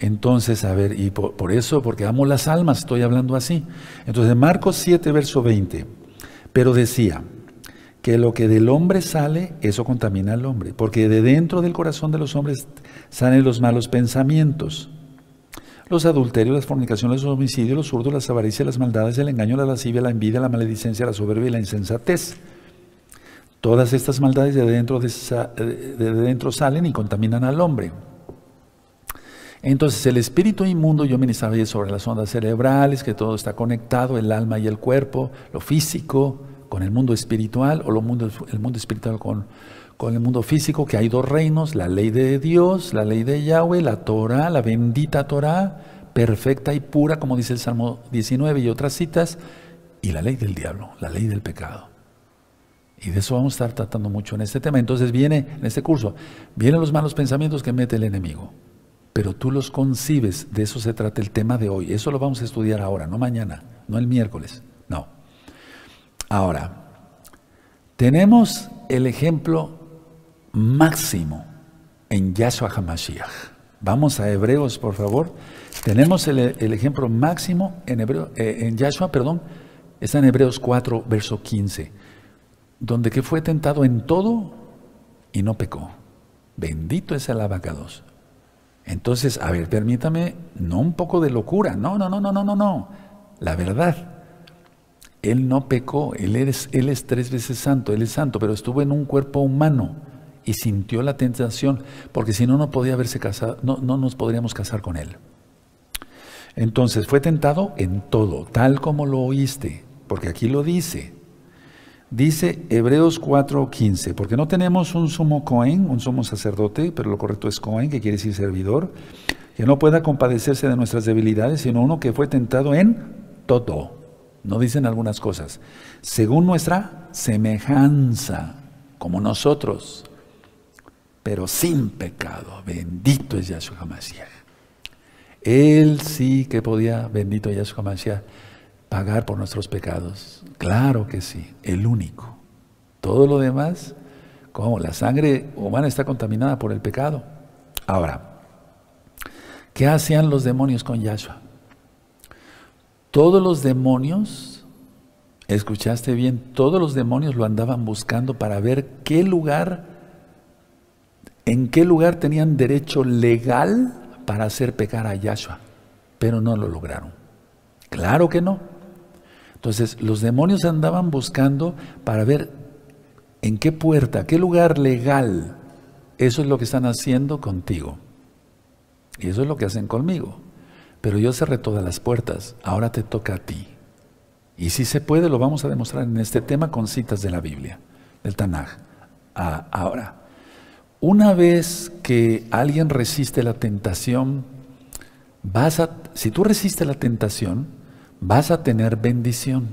Entonces, a ver, y por, eso, porque amo las almas, estoy hablando así. Entonces, Marcos 7, verso 20, pero decía que lo que del hombre sale, eso contamina al hombre, porque de dentro del corazón de los hombres salen los malos pensamientos. Los adulterios, las fornicaciones, los homicidios, los zurdos, las avaricias, las maldades, el engaño, la lascivia, la envidia, la maledicencia, la soberbia y la insensatez. Todas estas maldades de dentro, de dentro salen y contaminan al hombre. Entonces el espíritu inmundo, yo ministraba ayer sobre las ondas cerebrales, que todo está conectado, el alma y el cuerpo, lo físico con el mundo espiritual, o lo mundo, el mundo espiritual con, con el mundo físico, que hay dos reinos, la ley de Dios, la ley de Yahweh, la Torah, la bendita Torah, perfecta y pura, como dice el Salmo 19 y otras citas, y la ley del diablo, la ley del pecado. Y de eso vamos a estar tratando mucho en este tema. Entonces viene, en este curso, vienen los malos pensamientos que mete el enemigo pero tú los concibes, de eso se trata el tema de hoy, eso lo vamos a estudiar ahora, no mañana, no el miércoles, no. Ahora, tenemos el ejemplo máximo en Yahshua HaMashiach. Vamos a Hebreos, por favor. Tenemos el, ejemplo máximo en, Hebreo, eh, en Yahshua, perdón, está en Hebreos 4, verso 15, donde que fue tentado en todo y no pecó. Bendito es el abacados. Entonces, a ver, permítame, no un poco de locura, no, no, no, no, no, no, no, la verdad. Él no pecó, él, es, él es tres veces santo, él es santo, pero estuvo en un cuerpo humano y sintió la tentación, porque si no, no podía haberse casado, no, no nos podríamos casar con él. Entonces, fue tentado en todo, tal como lo oíste, porque aquí lo dice, Dice Hebreos 4:15, porque no tenemos un sumo cohen, un sumo sacerdote, pero lo correcto es cohen, que quiere decir servidor, que no pueda compadecerse de nuestras debilidades, sino uno que fue tentado en todo. No dicen algunas cosas. Según nuestra semejanza, como nosotros, pero sin pecado. Bendito es Yahshua Mashiach. Él sí que podía, bendito Yahshua Mashiach, pagar por nuestros pecados. Claro que sí, el único. Todo lo demás, como la sangre humana está contaminada por el pecado. Ahora, ¿qué hacían los demonios con Yahshua? Todos los demonios, escuchaste bien, todos los demonios lo andaban buscando para ver qué lugar, en qué lugar tenían derecho legal para hacer pecar a Yahshua, pero no lo lograron. Claro que no. Entonces, los demonios andaban buscando para ver en qué puerta, qué lugar legal. Eso es lo que están haciendo contigo. Y eso es lo que hacen conmigo. Pero yo cerré todas las puertas. Ahora te toca a ti. Y si se puede, lo vamos a demostrar en este tema con citas de la Biblia, del Tanaj. ahora, una vez que alguien resiste la tentación, vas a, si tú resistes la tentación, vas a tener bendición.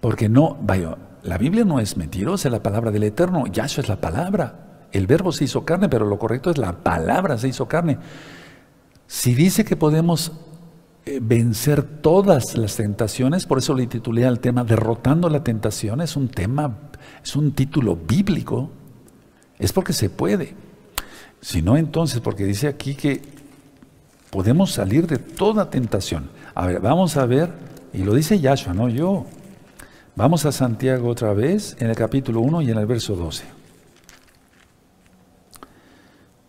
Porque no, vaya, la Biblia no es mentirosa, la palabra del Eterno, Yahshua es la palabra. El verbo se hizo carne, pero lo correcto es la palabra se hizo carne. Si dice que podemos eh, vencer todas las tentaciones, por eso le titulé al tema Derrotando la tentación, es un tema, es un título bíblico, es porque se puede. Si no, entonces, porque dice aquí que podemos salir de toda tentación. A ver, vamos a ver, y lo dice Yahshua, no yo. Vamos a Santiago otra vez, en el capítulo 1 y en el verso 12.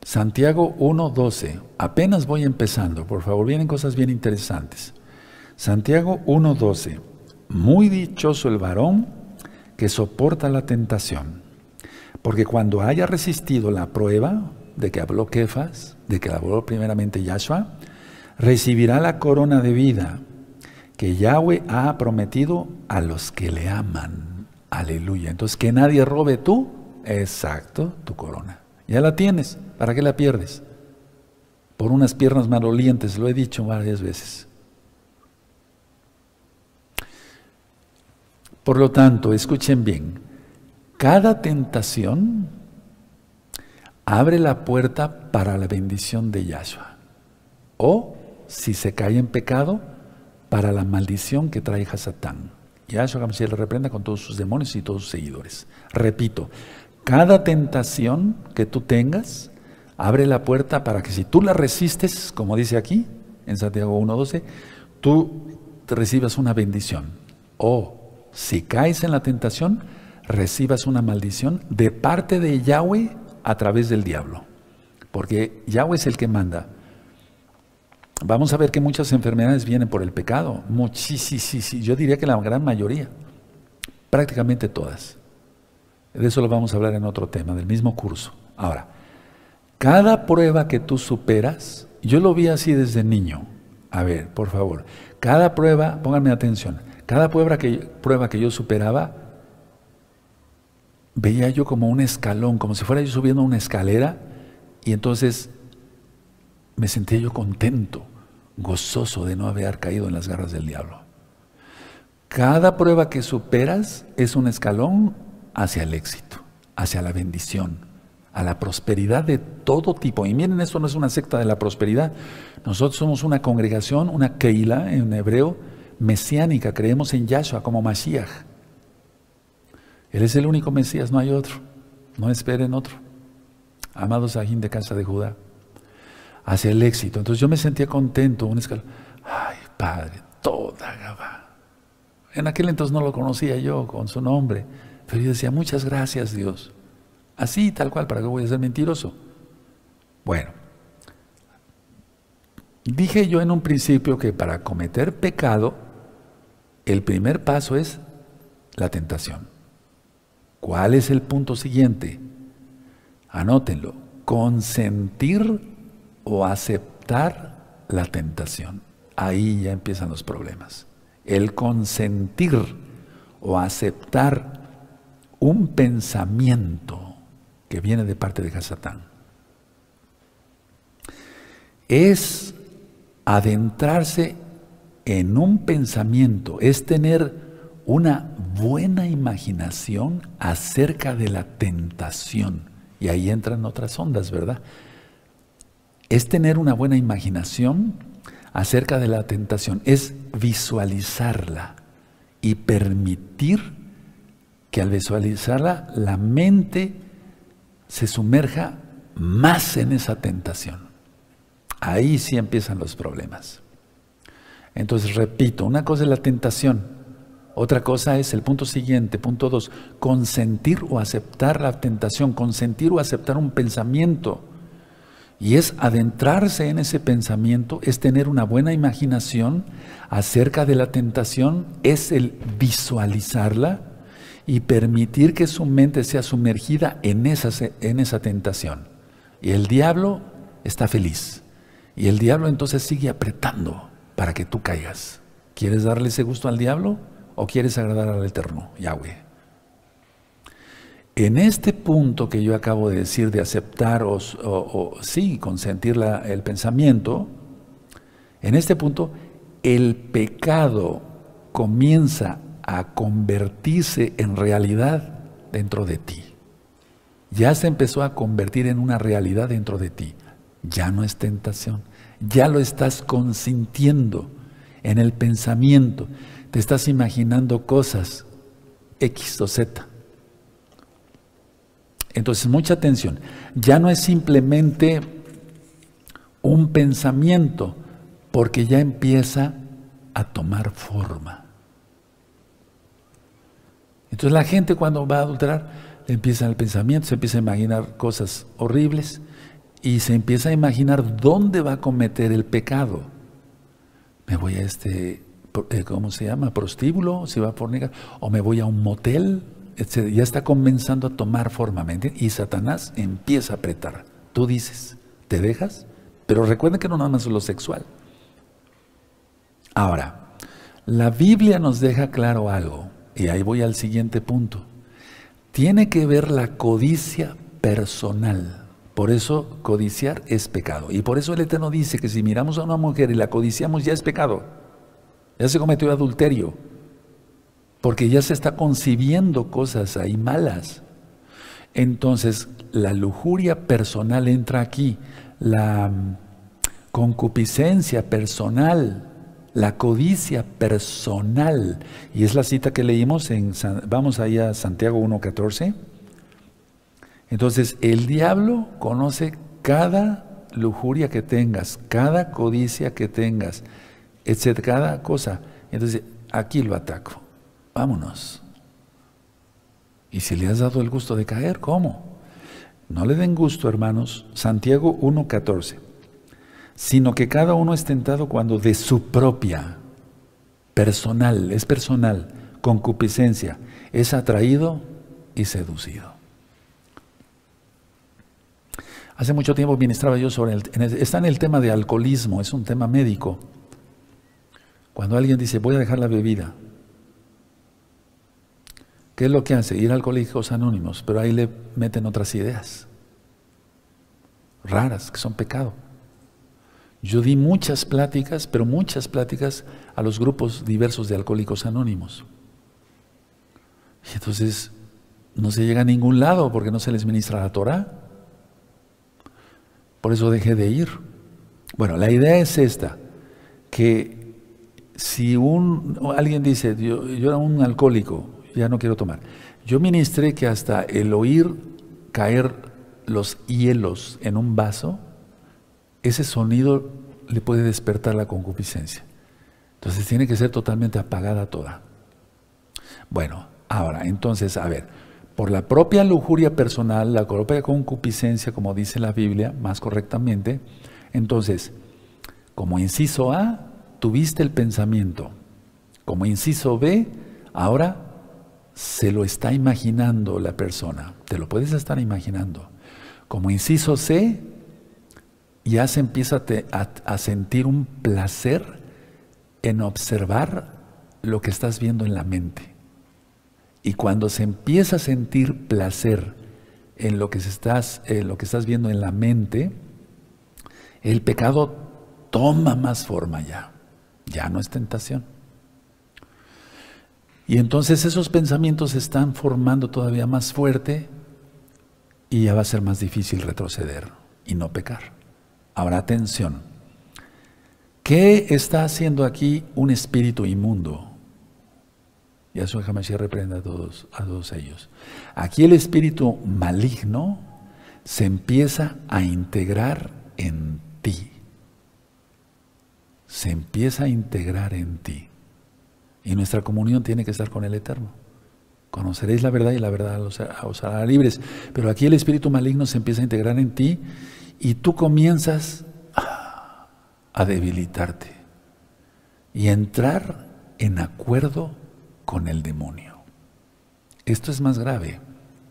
Santiago 1, 12. Apenas voy empezando, por favor, vienen cosas bien interesantes. Santiago 1, 12. Muy dichoso el varón que soporta la tentación. Porque cuando haya resistido la prueba de que habló Kefas, de que habló primeramente Yahshua, recibirá la corona de vida que Yahweh ha prometido a los que le aman. Aleluya. Entonces, que nadie robe tú, exacto, tu corona. Ya la tienes, ¿para qué la pierdes? Por unas piernas malolientes, lo he dicho varias veces. Por lo tanto, escuchen bien, cada tentación abre la puerta para la bendición de Yahshua o si se cae en pecado, para la maldición que trae Satán. Y a eso le reprenda con todos sus demonios y todos sus seguidores. Repito, cada tentación que tú tengas, abre la puerta para que si tú la resistes, como dice aquí en Santiago 1.12, tú recibas una bendición. O si caes en la tentación, recibas una maldición de parte de Yahweh a través del diablo. Porque Yahweh es el que manda vamos a ver que muchas enfermedades vienen por el pecado. Muchísimas, yo diría que la gran mayoría, prácticamente todas. De eso lo vamos a hablar en otro tema, del mismo curso. Ahora, cada prueba que tú superas, yo lo vi así desde niño. A ver, por favor, cada prueba, pónganme atención, cada prueba que, prueba que yo superaba, veía yo como un escalón, como si fuera yo subiendo una escalera, y entonces me sentía yo contento gozoso de no haber caído en las garras del diablo. Cada prueba que superas es un escalón hacia el éxito, hacia la bendición, a la prosperidad de todo tipo. Y miren, esto no es una secta de la prosperidad. Nosotros somos una congregación, una keila en hebreo, mesiánica. Creemos en Yahshua como Mashiach. Él es el único Mesías, no hay otro. No esperen otro. Amados Ajín de Casa de Judá hacia el éxito. Entonces yo me sentía contento, un escalón. Ay, Padre, toda gaba En aquel entonces no lo conocía yo con su nombre, pero yo decía, muchas gracias Dios. Así, tal cual, ¿para qué voy a ser mentiroso? Bueno, dije yo en un principio que para cometer pecado, el primer paso es la tentación. ¿Cuál es el punto siguiente? Anótenlo, consentir o aceptar la tentación. Ahí ya empiezan los problemas. El consentir o aceptar un pensamiento que viene de parte de Hasatán es adentrarse en un pensamiento, es tener una buena imaginación acerca de la tentación. Y ahí entran otras ondas, ¿verdad? es tener una buena imaginación acerca de la tentación, es visualizarla y permitir que al visualizarla la mente se sumerja más en esa tentación. Ahí sí empiezan los problemas. Entonces, repito, una cosa es la tentación, otra cosa es el punto siguiente, punto dos, consentir o aceptar la tentación, consentir o aceptar un pensamiento y es adentrarse en ese pensamiento, es tener una buena imaginación acerca de la tentación, es el visualizarla y permitir que su mente sea sumergida en esa, en esa tentación. Y el diablo está feliz. Y el diablo entonces sigue apretando para que tú caigas. ¿Quieres darle ese gusto al diablo o quieres agradar al Eterno, Yahweh? en este punto que yo acabo de decir de aceptar o, sí, consentir la, el pensamiento, en este punto el pecado comienza a convertirse en realidad dentro de ti. Ya se empezó a convertir en una realidad dentro de ti. Ya no es tentación, ya lo estás consintiendo en el pensamiento, te estás imaginando cosas X o Z entonces, mucha atención. Ya no es simplemente un pensamiento, porque ya empieza a tomar forma. Entonces la gente cuando va a adulterar empieza el pensamiento, se empieza a imaginar cosas horribles y se empieza a imaginar dónde va a cometer el pecado. Me voy a este, eh, ¿cómo se llama? Prostíbulo, ¿Se va a fornicar, o me voy a un motel, este, ya está comenzando a tomar forma, ¿me Y Satanás empieza a apretar. Tú dices, ¿te dejas? Pero recuerden que no nada más es lo sexual. Ahora, la Biblia nos deja claro algo, y ahí voy al siguiente punto. Tiene que ver la codicia personal. Por eso codiciar es pecado. Y por eso el Eterno dice que si miramos a una mujer y la codiciamos ya es pecado. Ya se cometió adulterio porque ya se está concibiendo cosas ahí malas. Entonces, la lujuria personal entra aquí, la mm, concupiscencia personal, la codicia personal. Y es la cita que leímos en, vamos ahí a Santiago 1.14. Entonces, el diablo conoce cada lujuria que tengas, cada codicia que tengas, etc. Cada cosa. Entonces, aquí lo ataco vámonos. Y si le has dado el gusto de caer, ¿cómo? No le den gusto, hermanos. Santiago 1.14. Sino que cada uno es tentado cuando de su propia, personal, es personal, concupiscencia, es atraído y seducido. Hace mucho tiempo ministraba yo sobre el, está en el tema de alcoholismo, es un tema médico. Cuando alguien dice, voy a dejar la bebida, ¿Qué es lo que hace? Ir a Alcohólicos Anónimos, pero ahí le meten otras ideas raras, que son pecado. Yo di muchas pláticas, pero muchas pláticas a los grupos diversos de Alcohólicos Anónimos. Y entonces no se llega a ningún lado porque no se les ministra la Torah. Por eso dejé de ir. Bueno, la idea es esta, que si alguien dice, yo era un alcohólico, ya no quiero tomar. Yo ministré que hasta el oír caer los hielos en un vaso, ese sonido le puede despertar la concupiscencia. Entonces tiene que ser totalmente apagada toda. Bueno, ahora, entonces, a ver, por la propia lujuria personal, la propia concupiscencia, como dice la Biblia más correctamente, entonces, como inciso A, tuviste el pensamiento. Como inciso B, ahora se lo está imaginando la persona, te lo puedes estar imaginando. Como inciso C, ya se empieza a, sentir un placer en observar lo que estás viendo en la mente. Y cuando se empieza a sentir placer en lo que, estás, lo que estás viendo en la mente, el pecado toma más forma ya. Ya no es tentación. Y entonces esos pensamientos se están formando todavía más fuerte y ya va a ser más difícil retroceder y no pecar. Ahora atención. ¿Qué está haciendo aquí un espíritu inmundo? Ya eso reprenda a todos, a todos ellos. Aquí el espíritu maligno se empieza a integrar en ti. Se empieza a integrar en ti. Y nuestra comunión tiene que estar con el Eterno. Conoceréis la verdad y la verdad os hará, libres. Pero aquí el espíritu maligno se empieza a integrar en ti y tú comienzas a, debilitarte y entrar en acuerdo con el demonio. Esto es más grave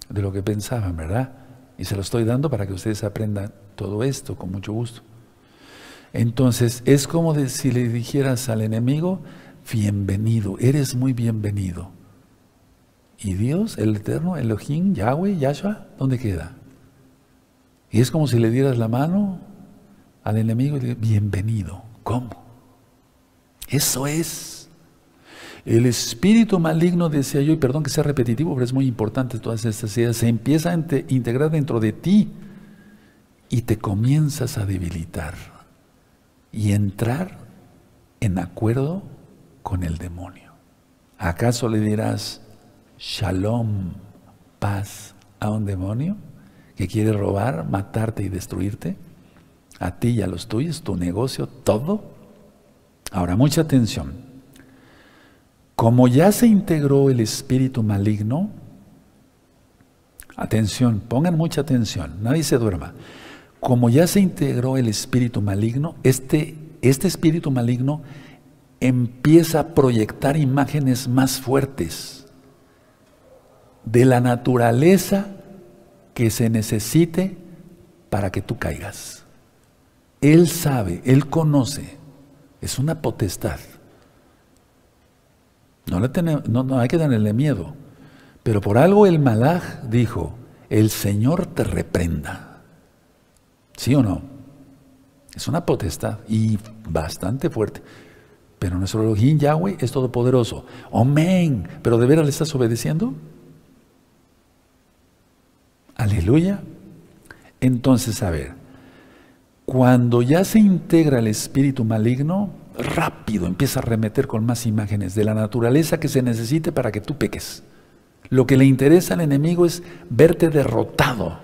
de lo que pensaban, ¿verdad? Y se lo estoy dando para que ustedes aprendan todo esto con mucho gusto. Entonces, es como de, si le dijeras al enemigo, bienvenido, eres muy bienvenido. Y Dios, el Eterno, Elohim, Yahweh, Yahshua, ¿dónde queda? Y es como si le dieras la mano al enemigo y le digas, bienvenido. ¿Cómo? Eso es. El espíritu maligno, decía yo, y perdón que sea repetitivo, pero es muy importante todas estas ideas, se empieza a integrar dentro de ti y te comienzas a debilitar y entrar en acuerdo con el demonio. ¿Acaso le dirás shalom, paz a un demonio que quiere robar, matarte y destruirte? A ti y a los tuyos, tu negocio, todo. Ahora, mucha atención. Como ya se integró el espíritu maligno, atención, pongan mucha atención, nadie se duerma. Como ya se integró el espíritu maligno, este, este espíritu maligno empieza a proyectar imágenes más fuertes de la naturaleza que se necesite para que tú caigas. Él sabe, Él conoce, es una potestad. No, le no, hay que tenerle miedo, pero por algo el Malaj dijo, el Señor te reprenda. ¿Sí o no? Es una potestad y bastante fuerte. Pero nuestro Elohim Yahweh es todopoderoso. Amén. Pero de veras le estás obedeciendo. Aleluya. Entonces, a ver, cuando ya se integra el espíritu maligno, rápido empieza a remeter con más imágenes de la naturaleza que se necesite para que tú peques. Lo que le interesa al enemigo es verte derrotado.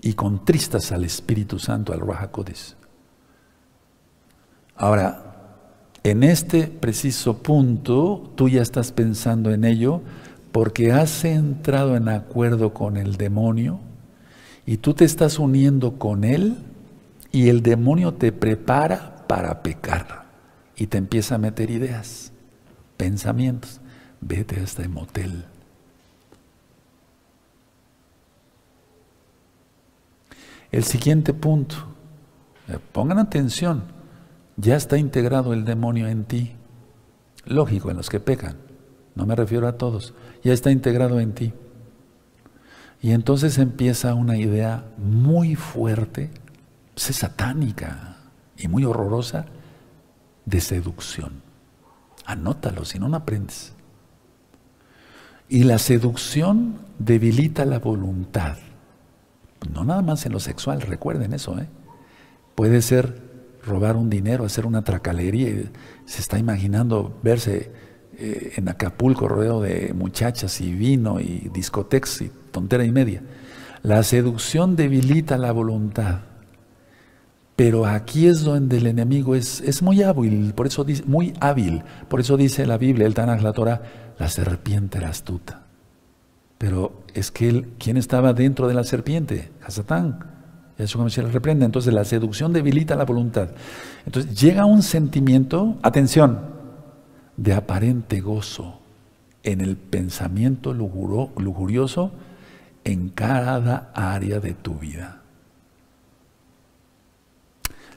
Y contristas al Espíritu Santo, al Ruach Ahora, en este preciso punto, tú ya estás pensando en ello porque has entrado en acuerdo con el demonio y tú te estás uniendo con él y el demonio te prepara para pecar y te empieza a meter ideas, pensamientos. Vete hasta este motel. El siguiente punto, eh, pongan atención ya está integrado el demonio en ti. Lógico, en los que pecan. No me refiero a todos. Ya está integrado en ti. Y entonces empieza una idea muy fuerte, pues, satánica y muy horrorosa, de seducción. Anótalo, si no, no aprendes. Y la seducción debilita la voluntad. No nada más en lo sexual, recuerden eso, ¿eh? Puede ser robar un dinero, hacer una tracalería. Se está imaginando verse eh, en Acapulco rodeado de muchachas y vino y discotecas y tontera y media. La seducción debilita la voluntad. Pero aquí es donde el enemigo es, es muy hábil, por eso dice, muy hábil. Por eso dice la Biblia, el Tanaj, la Torah, la serpiente era astuta. Pero es que él, ¿quién estaba dentro de la serpiente? Hasatán como se la reprende. Entonces la seducción debilita la voluntad. Entonces llega un sentimiento, atención, de aparente gozo en el pensamiento lujurioso en cada área de tu vida.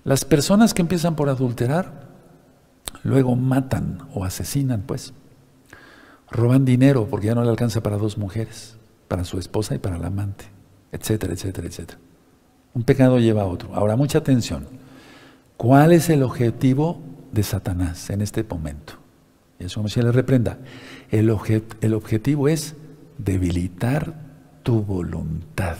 Las personas que empiezan por adulterar, luego matan o asesinan, pues. Roban dinero porque ya no le alcanza para dos mujeres, para su esposa y para la amante, etcétera, etcétera, etcétera. Un pecado lleva a otro. Ahora, mucha atención. ¿Cuál es el objetivo de Satanás en este momento? Y eso como se le reprenda. El, el objetivo es debilitar tu voluntad.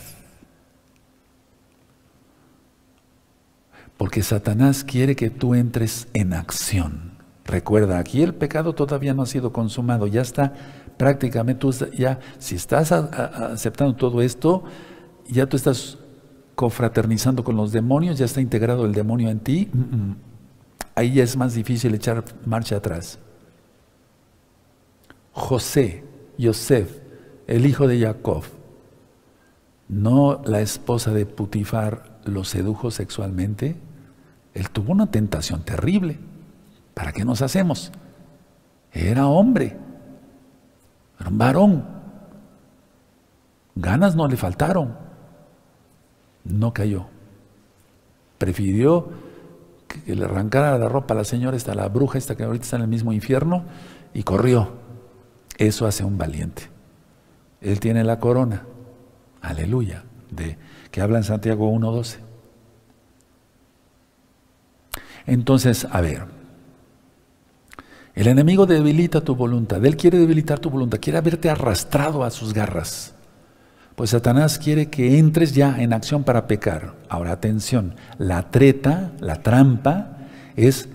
Porque Satanás quiere que tú entres en acción. Recuerda, aquí el pecado todavía no ha sido consumado, ya está prácticamente, ya, si estás aceptando todo esto, ya tú estás fraternizando con los demonios, ya está integrado el demonio en ti, ahí ya es más difícil echar marcha atrás. José, Yosef, el hijo de Jacob, no la esposa de Putifar lo sedujo sexualmente, él tuvo una tentación terrible. ¿Para qué nos hacemos? Era hombre, era un varón. Ganas no le faltaron, no cayó. Prefirió que le arrancara la ropa a la señora, esta, la bruja, esta que ahorita está en el mismo infierno, y corrió. Eso hace un valiente. Él tiene la corona, aleluya, de que habla en Santiago 1.12. Entonces, a ver, el enemigo debilita tu voluntad, él quiere debilitar tu voluntad, quiere haberte arrastrado a sus garras. Pues Satanás quiere que entres ya en acción para pecar. Ahora atención, la treta, la trampa, es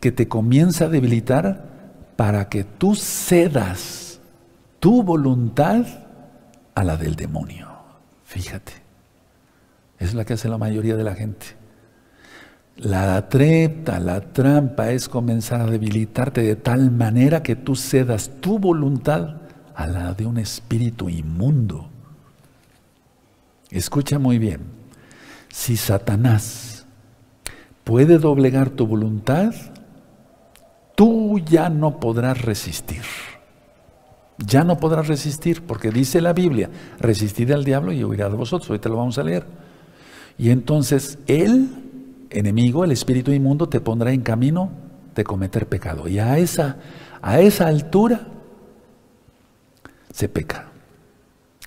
que te comienza a debilitar para que tú cedas tu voluntad a la del demonio. Fíjate, es la que hace la mayoría de la gente. La treta, la trampa es comenzar a debilitarte de tal manera que tú cedas tu voluntad a la de un espíritu inmundo. Escucha muy bien. Si Satanás puede doblegar tu voluntad, tú ya no podrás resistir. Ya no podrás resistir, porque dice la Biblia, resistid al diablo y huirá de vosotros. Ahorita lo vamos a leer. Y entonces el enemigo, el espíritu inmundo, te pondrá en camino de cometer pecado. Y a esa, a esa altura se peca.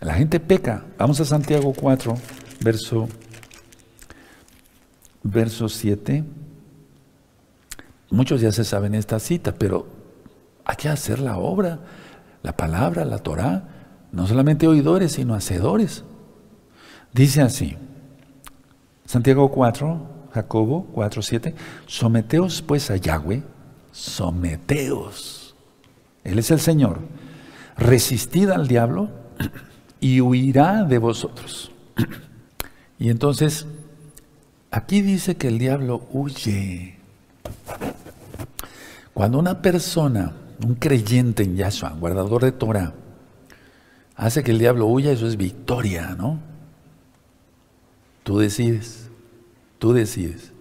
La gente peca. Vamos a Santiago 4, verso, verso 7. Muchos ya se saben esta cita, pero hay que hacer la obra, la palabra, la Torah, no solamente oidores, sino hacedores. Dice así, Santiago 4, Jacobo 4, 7, someteos pues a Yahweh, someteos. Él es el Señor. Resistid al diablo y huirá de vosotros. Y entonces, aquí dice que el diablo huye. Cuando una persona, un creyente en Yahshua, guardador de Torah, hace que el diablo huya, eso es victoria, ¿no? Tú decides, tú decides.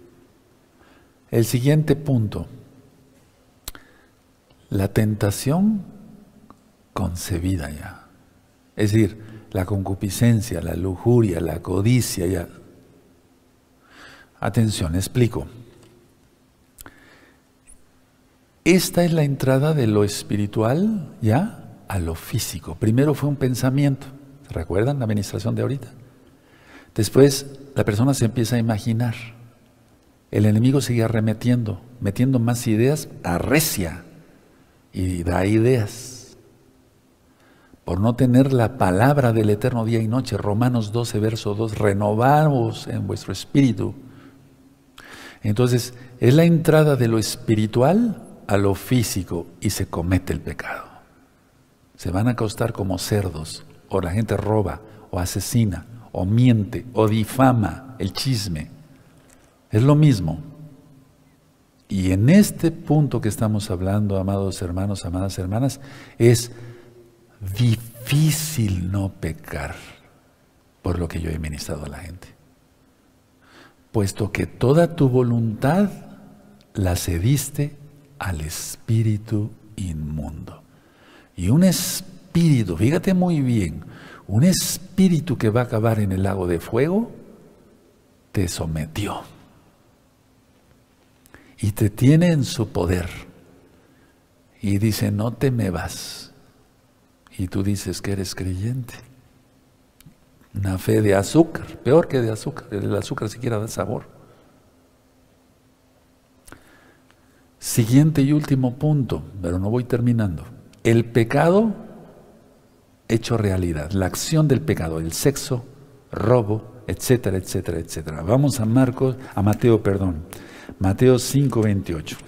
El siguiente punto, la tentación concebida ya. Es decir, la concupiscencia, la lujuria, la codicia. Ya. Atención, explico. Esta es la entrada de lo espiritual, ¿ya? A lo físico. Primero fue un pensamiento. ¿se ¿Recuerdan la administración de ahorita? Después la persona se empieza a imaginar. El enemigo sigue arremetiendo, metiendo más ideas, arrecia y da ideas por no tener la palabra del eterno día y noche. Romanos 12, verso 2, renovaos en vuestro espíritu. Entonces, es la entrada de lo espiritual a lo físico y se comete el pecado. Se van a acostar como cerdos, o la gente roba, o asesina, o miente, o difama, el chisme. Es lo mismo. Y en este punto que estamos hablando, amados hermanos, amadas hermanas, es difícil no pecar por lo que yo he ministrado a la gente. Puesto que toda tu voluntad la cediste al espíritu inmundo. Y un espíritu, fíjate muy bien, un espíritu que va a acabar en el lago de fuego, te sometió. Y te tiene en su poder. Y dice, no te me vas y tú dices que eres creyente. Una fe de azúcar, peor que de azúcar, el azúcar siquiera da sabor. Siguiente y último punto, pero no voy terminando. El pecado hecho realidad, la acción del pecado, el sexo, robo, etcétera, etcétera, etcétera. Vamos a Marcos, a Mateo, perdón. Mateo 5:28.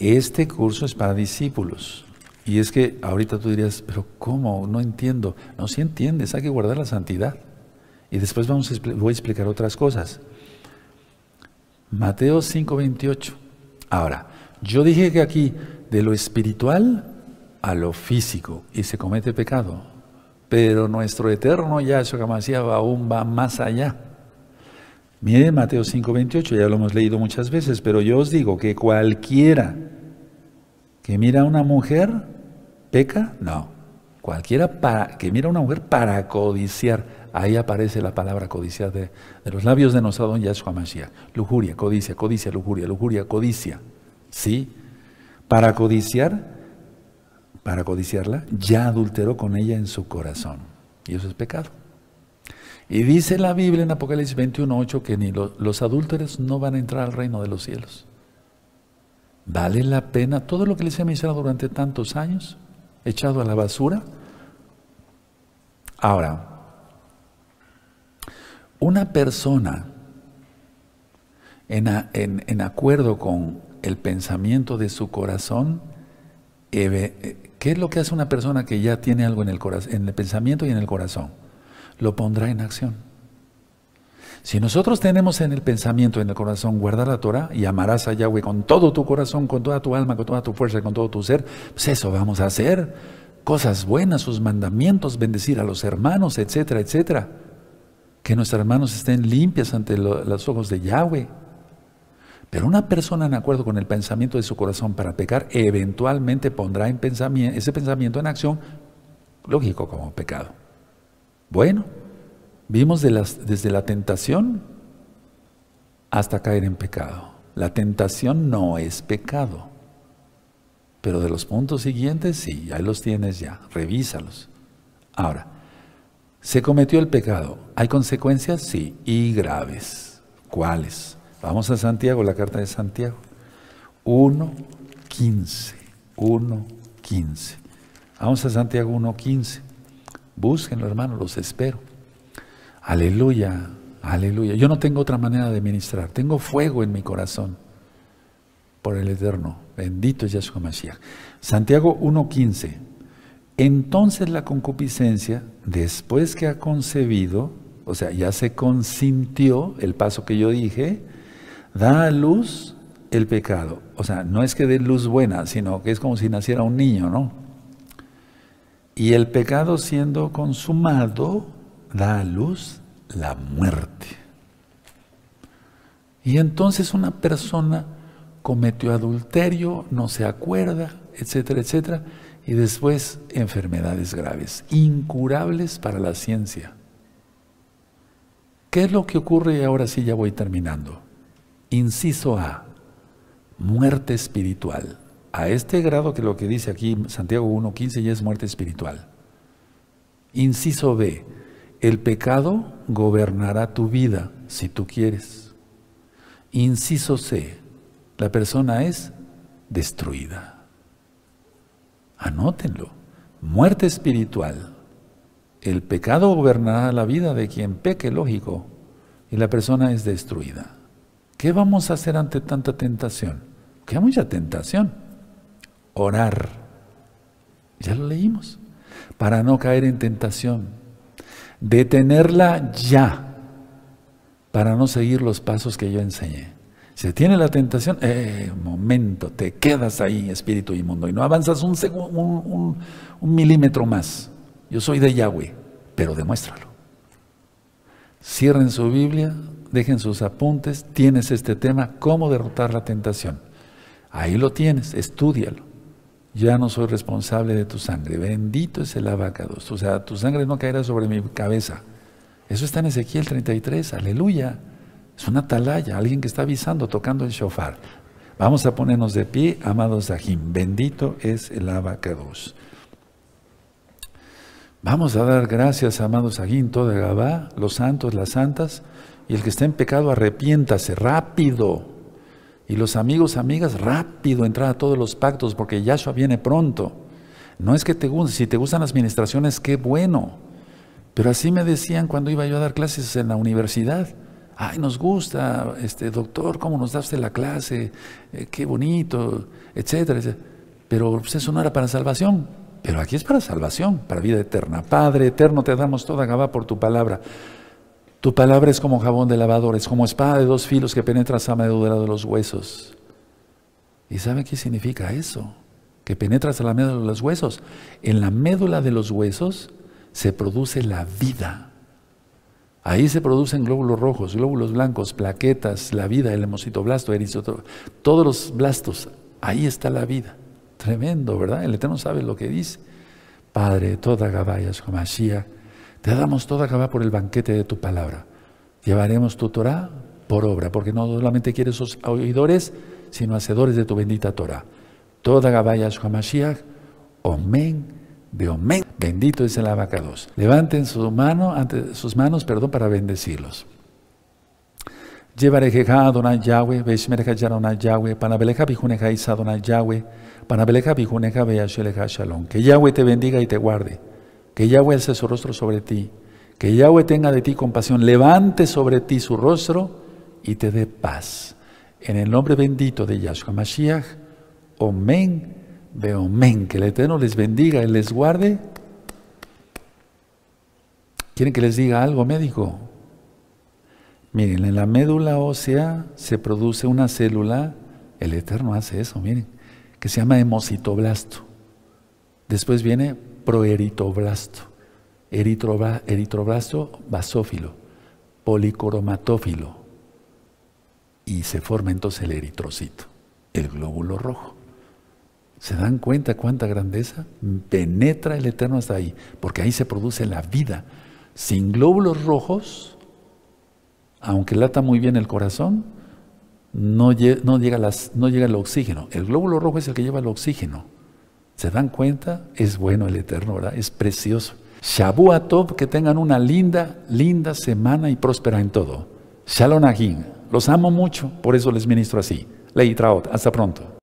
Este curso es para discípulos. Y es que ahorita tú dirías, pero ¿cómo? No entiendo. No, si entiendes, hay que guardar la santidad. Y después vamos voy a explicar otras cosas. Mateo 5:28. Ahora, yo dije que aquí de lo espiritual a lo físico y se comete pecado. Pero nuestro eterno Yahshua va aún va más allá. Mire, Mateo 5:28, ya lo hemos leído muchas veces, pero yo os digo que cualquiera que mira a una mujer ¿Peca? No. Cualquiera para, que mira a una mujer para codiciar. Ahí aparece la palabra codiciar de, los labios de Nosadón, y Yahshua Mashiach. Lujuria, codicia, codicia, lujuria, lujuria, codicia. ¿Sí? Para codiciar, para codiciarla, ya adulteró con ella en su corazón. Y eso es pecado. Y dice la Biblia en Apocalipsis 21.8 que ni los, los adúlteros no van a entrar al reino de los cielos. ¿Vale la pena todo lo que les he mencionado durante tantos años? echado a la basura. Ahora, una persona en, acuerdo con el pensamiento de su corazón, eh, ¿qué es lo que hace una persona que ya tiene algo en el, en el pensamiento y en el corazón? Lo pondrá en acción. Si nosotros tenemos en el pensamiento, en el corazón, guardar la Torah y amarás a Yahweh con todo tu corazón, con toda tu alma, con toda tu fuerza, con todo tu ser, pues eso vamos a hacer. Cosas buenas, sus mandamientos, bendecir a los hermanos, etcétera, etcétera. Que nuestros hermanos estén limpias ante los ojos de Yahweh. Pero una persona en acuerdo con el pensamiento de su corazón para pecar, eventualmente pondrá en pensamiento, ese pensamiento en acción, lógico, como pecado. Bueno, Vimos desde la tentación hasta caer en pecado. La tentación no es pecado. Pero de los puntos siguientes, sí, ahí los tienes ya, revísalos. Ahora, ¿se cometió el pecado? ¿Hay consecuencias? Sí, y graves. ¿Cuáles? Vamos a Santiago, la carta de Santiago. 1, 15. 1, 15. Vamos a Santiago 1.15. Búsquenlo, hermano, los espero. Aleluya, aleluya. Yo no tengo otra manera de ministrar. Tengo fuego en mi corazón por el Eterno. Bendito es Yahshua Mashiach. Santiago 1.15. Entonces la concupiscencia, después que ha concebido, o sea, ya se consintió el paso que yo dije, da a luz el pecado. O sea, no es que dé luz buena, sino que es como si naciera un niño, ¿no? Y el pecado siendo consumado, da a luz la muerte. Y entonces una persona cometió adulterio, no se acuerda, etcétera, etcétera, y después enfermedades graves, incurables para la ciencia. ¿Qué es lo que ocurre? Ahora sí ya voy terminando. Inciso A, muerte espiritual. A este grado que lo que dice aquí Santiago 1.15 ya es muerte espiritual. Inciso B, el pecado gobernará tu vida si tú quieres. Inciso C, la persona es destruida. Anótenlo, muerte espiritual. El pecado gobernará la vida de quien peque, lógico, y la persona es destruida. ¿Qué vamos a hacer ante tanta tentación? Que hay mucha tentación. Orar. Ya lo leímos. Para no caer en tentación. Detenerla ya para no seguir los pasos que yo enseñé. Se tiene la tentación, eh, momento, te quedas ahí, espíritu inmundo, y no avanzas un, un milímetro más. Yo soy de Yahweh, pero demuéstralo. Cierren su Biblia, dejen sus apuntes, tienes este tema, cómo derrotar la tentación. Ahí lo tienes, estudialo ya no soy responsable de tu sangre, bendito es el abacados, o sea, tu sangre no caerá sobre mi cabeza. Eso está en Ezequiel 33, aleluya. Es una atalaya, alguien que está avisando, tocando el shofar. Vamos a ponernos de pie, amados agín. bendito es el abacados. Vamos a dar gracias, amados agín, toda Gabá, los santos, las santas, y el que está en pecado arrepiéntase rápido y los amigos, amigas, rápido entrar a todos los pactos porque Yahshua viene pronto. No es que te guste, si te gustan las ministraciones, qué bueno. Pero así me decían cuando iba yo a dar clases en la universidad. Ay, nos gusta, este doctor, cómo nos daste la clase, eh, qué bonito, etcétera, etcétera. Pero pues, eso no era para salvación. Pero aquí es para salvación, para vida eterna. Padre eterno, te damos toda gaba por tu palabra. Tu palabra es como jabón de lavadores, como espada de dos filos que penetras a la médula de los huesos. ¿Y sabe qué significa eso? Que penetras a la médula de los huesos. En la médula de los huesos se produce la vida. Ahí se producen glóbulos rojos, glóbulos blancos, plaquetas, la vida, el hemocitoblasto, eritro, todos los blastos. Ahí está la vida. Tremendo, ¿verdad? El Eterno sabe lo que dice. Padre, toda Gabayas, Comashia te damos toda Gabá por el banquete de tu palabra. Llevaremos tu Torah por obra, porque no solamente quieres oidores, sino hacedores de tu bendita Torah. Toda Gabaya Yahshua Mashiach, Omen de Omen. Bendito es el abacados. Levanten su mano, ante, sus manos perdón, para bendecirlos. Llevarejeja Adonai Yahweh, Beshmereja Yarona Yahweh, Panabeleja Bijuneja Isa Adonai Yahweh, Panabeleja Bijuneja Beyasheleja Shalom. Que Yahweh te bendiga y te guarde que Yahweh alce su rostro sobre ti, que Yahweh tenga de ti compasión, levante sobre ti su rostro y te dé paz. En el nombre bendito de Yahshua Mashiach, Omen, amén, que el Eterno les bendiga y les guarde. ¿Quieren que les diga algo médico? Miren, en la médula ósea se produce una célula, el Eterno hace eso, miren, que se llama hemocitoblasto. Después viene proeritoblasto, eritroba, eritroblasto basófilo, policromatófilo, y se forma entonces el eritrocito, el glóbulo rojo. ¿Se dan cuenta cuánta grandeza? Penetra el Eterno hasta ahí, porque ahí se produce la vida. Sin glóbulos rojos, aunque lata muy bien el corazón, llega, no llega el oxígeno. El glóbulo rojo es el que lleva el oxígeno. ¿Se dan cuenta? Es bueno el Eterno, ¿verdad? Es precioso. Shabuatov, que tengan una linda, linda semana y próspera en todo. Shalom Los amo mucho, por eso les ministro así. Traot. hasta pronto.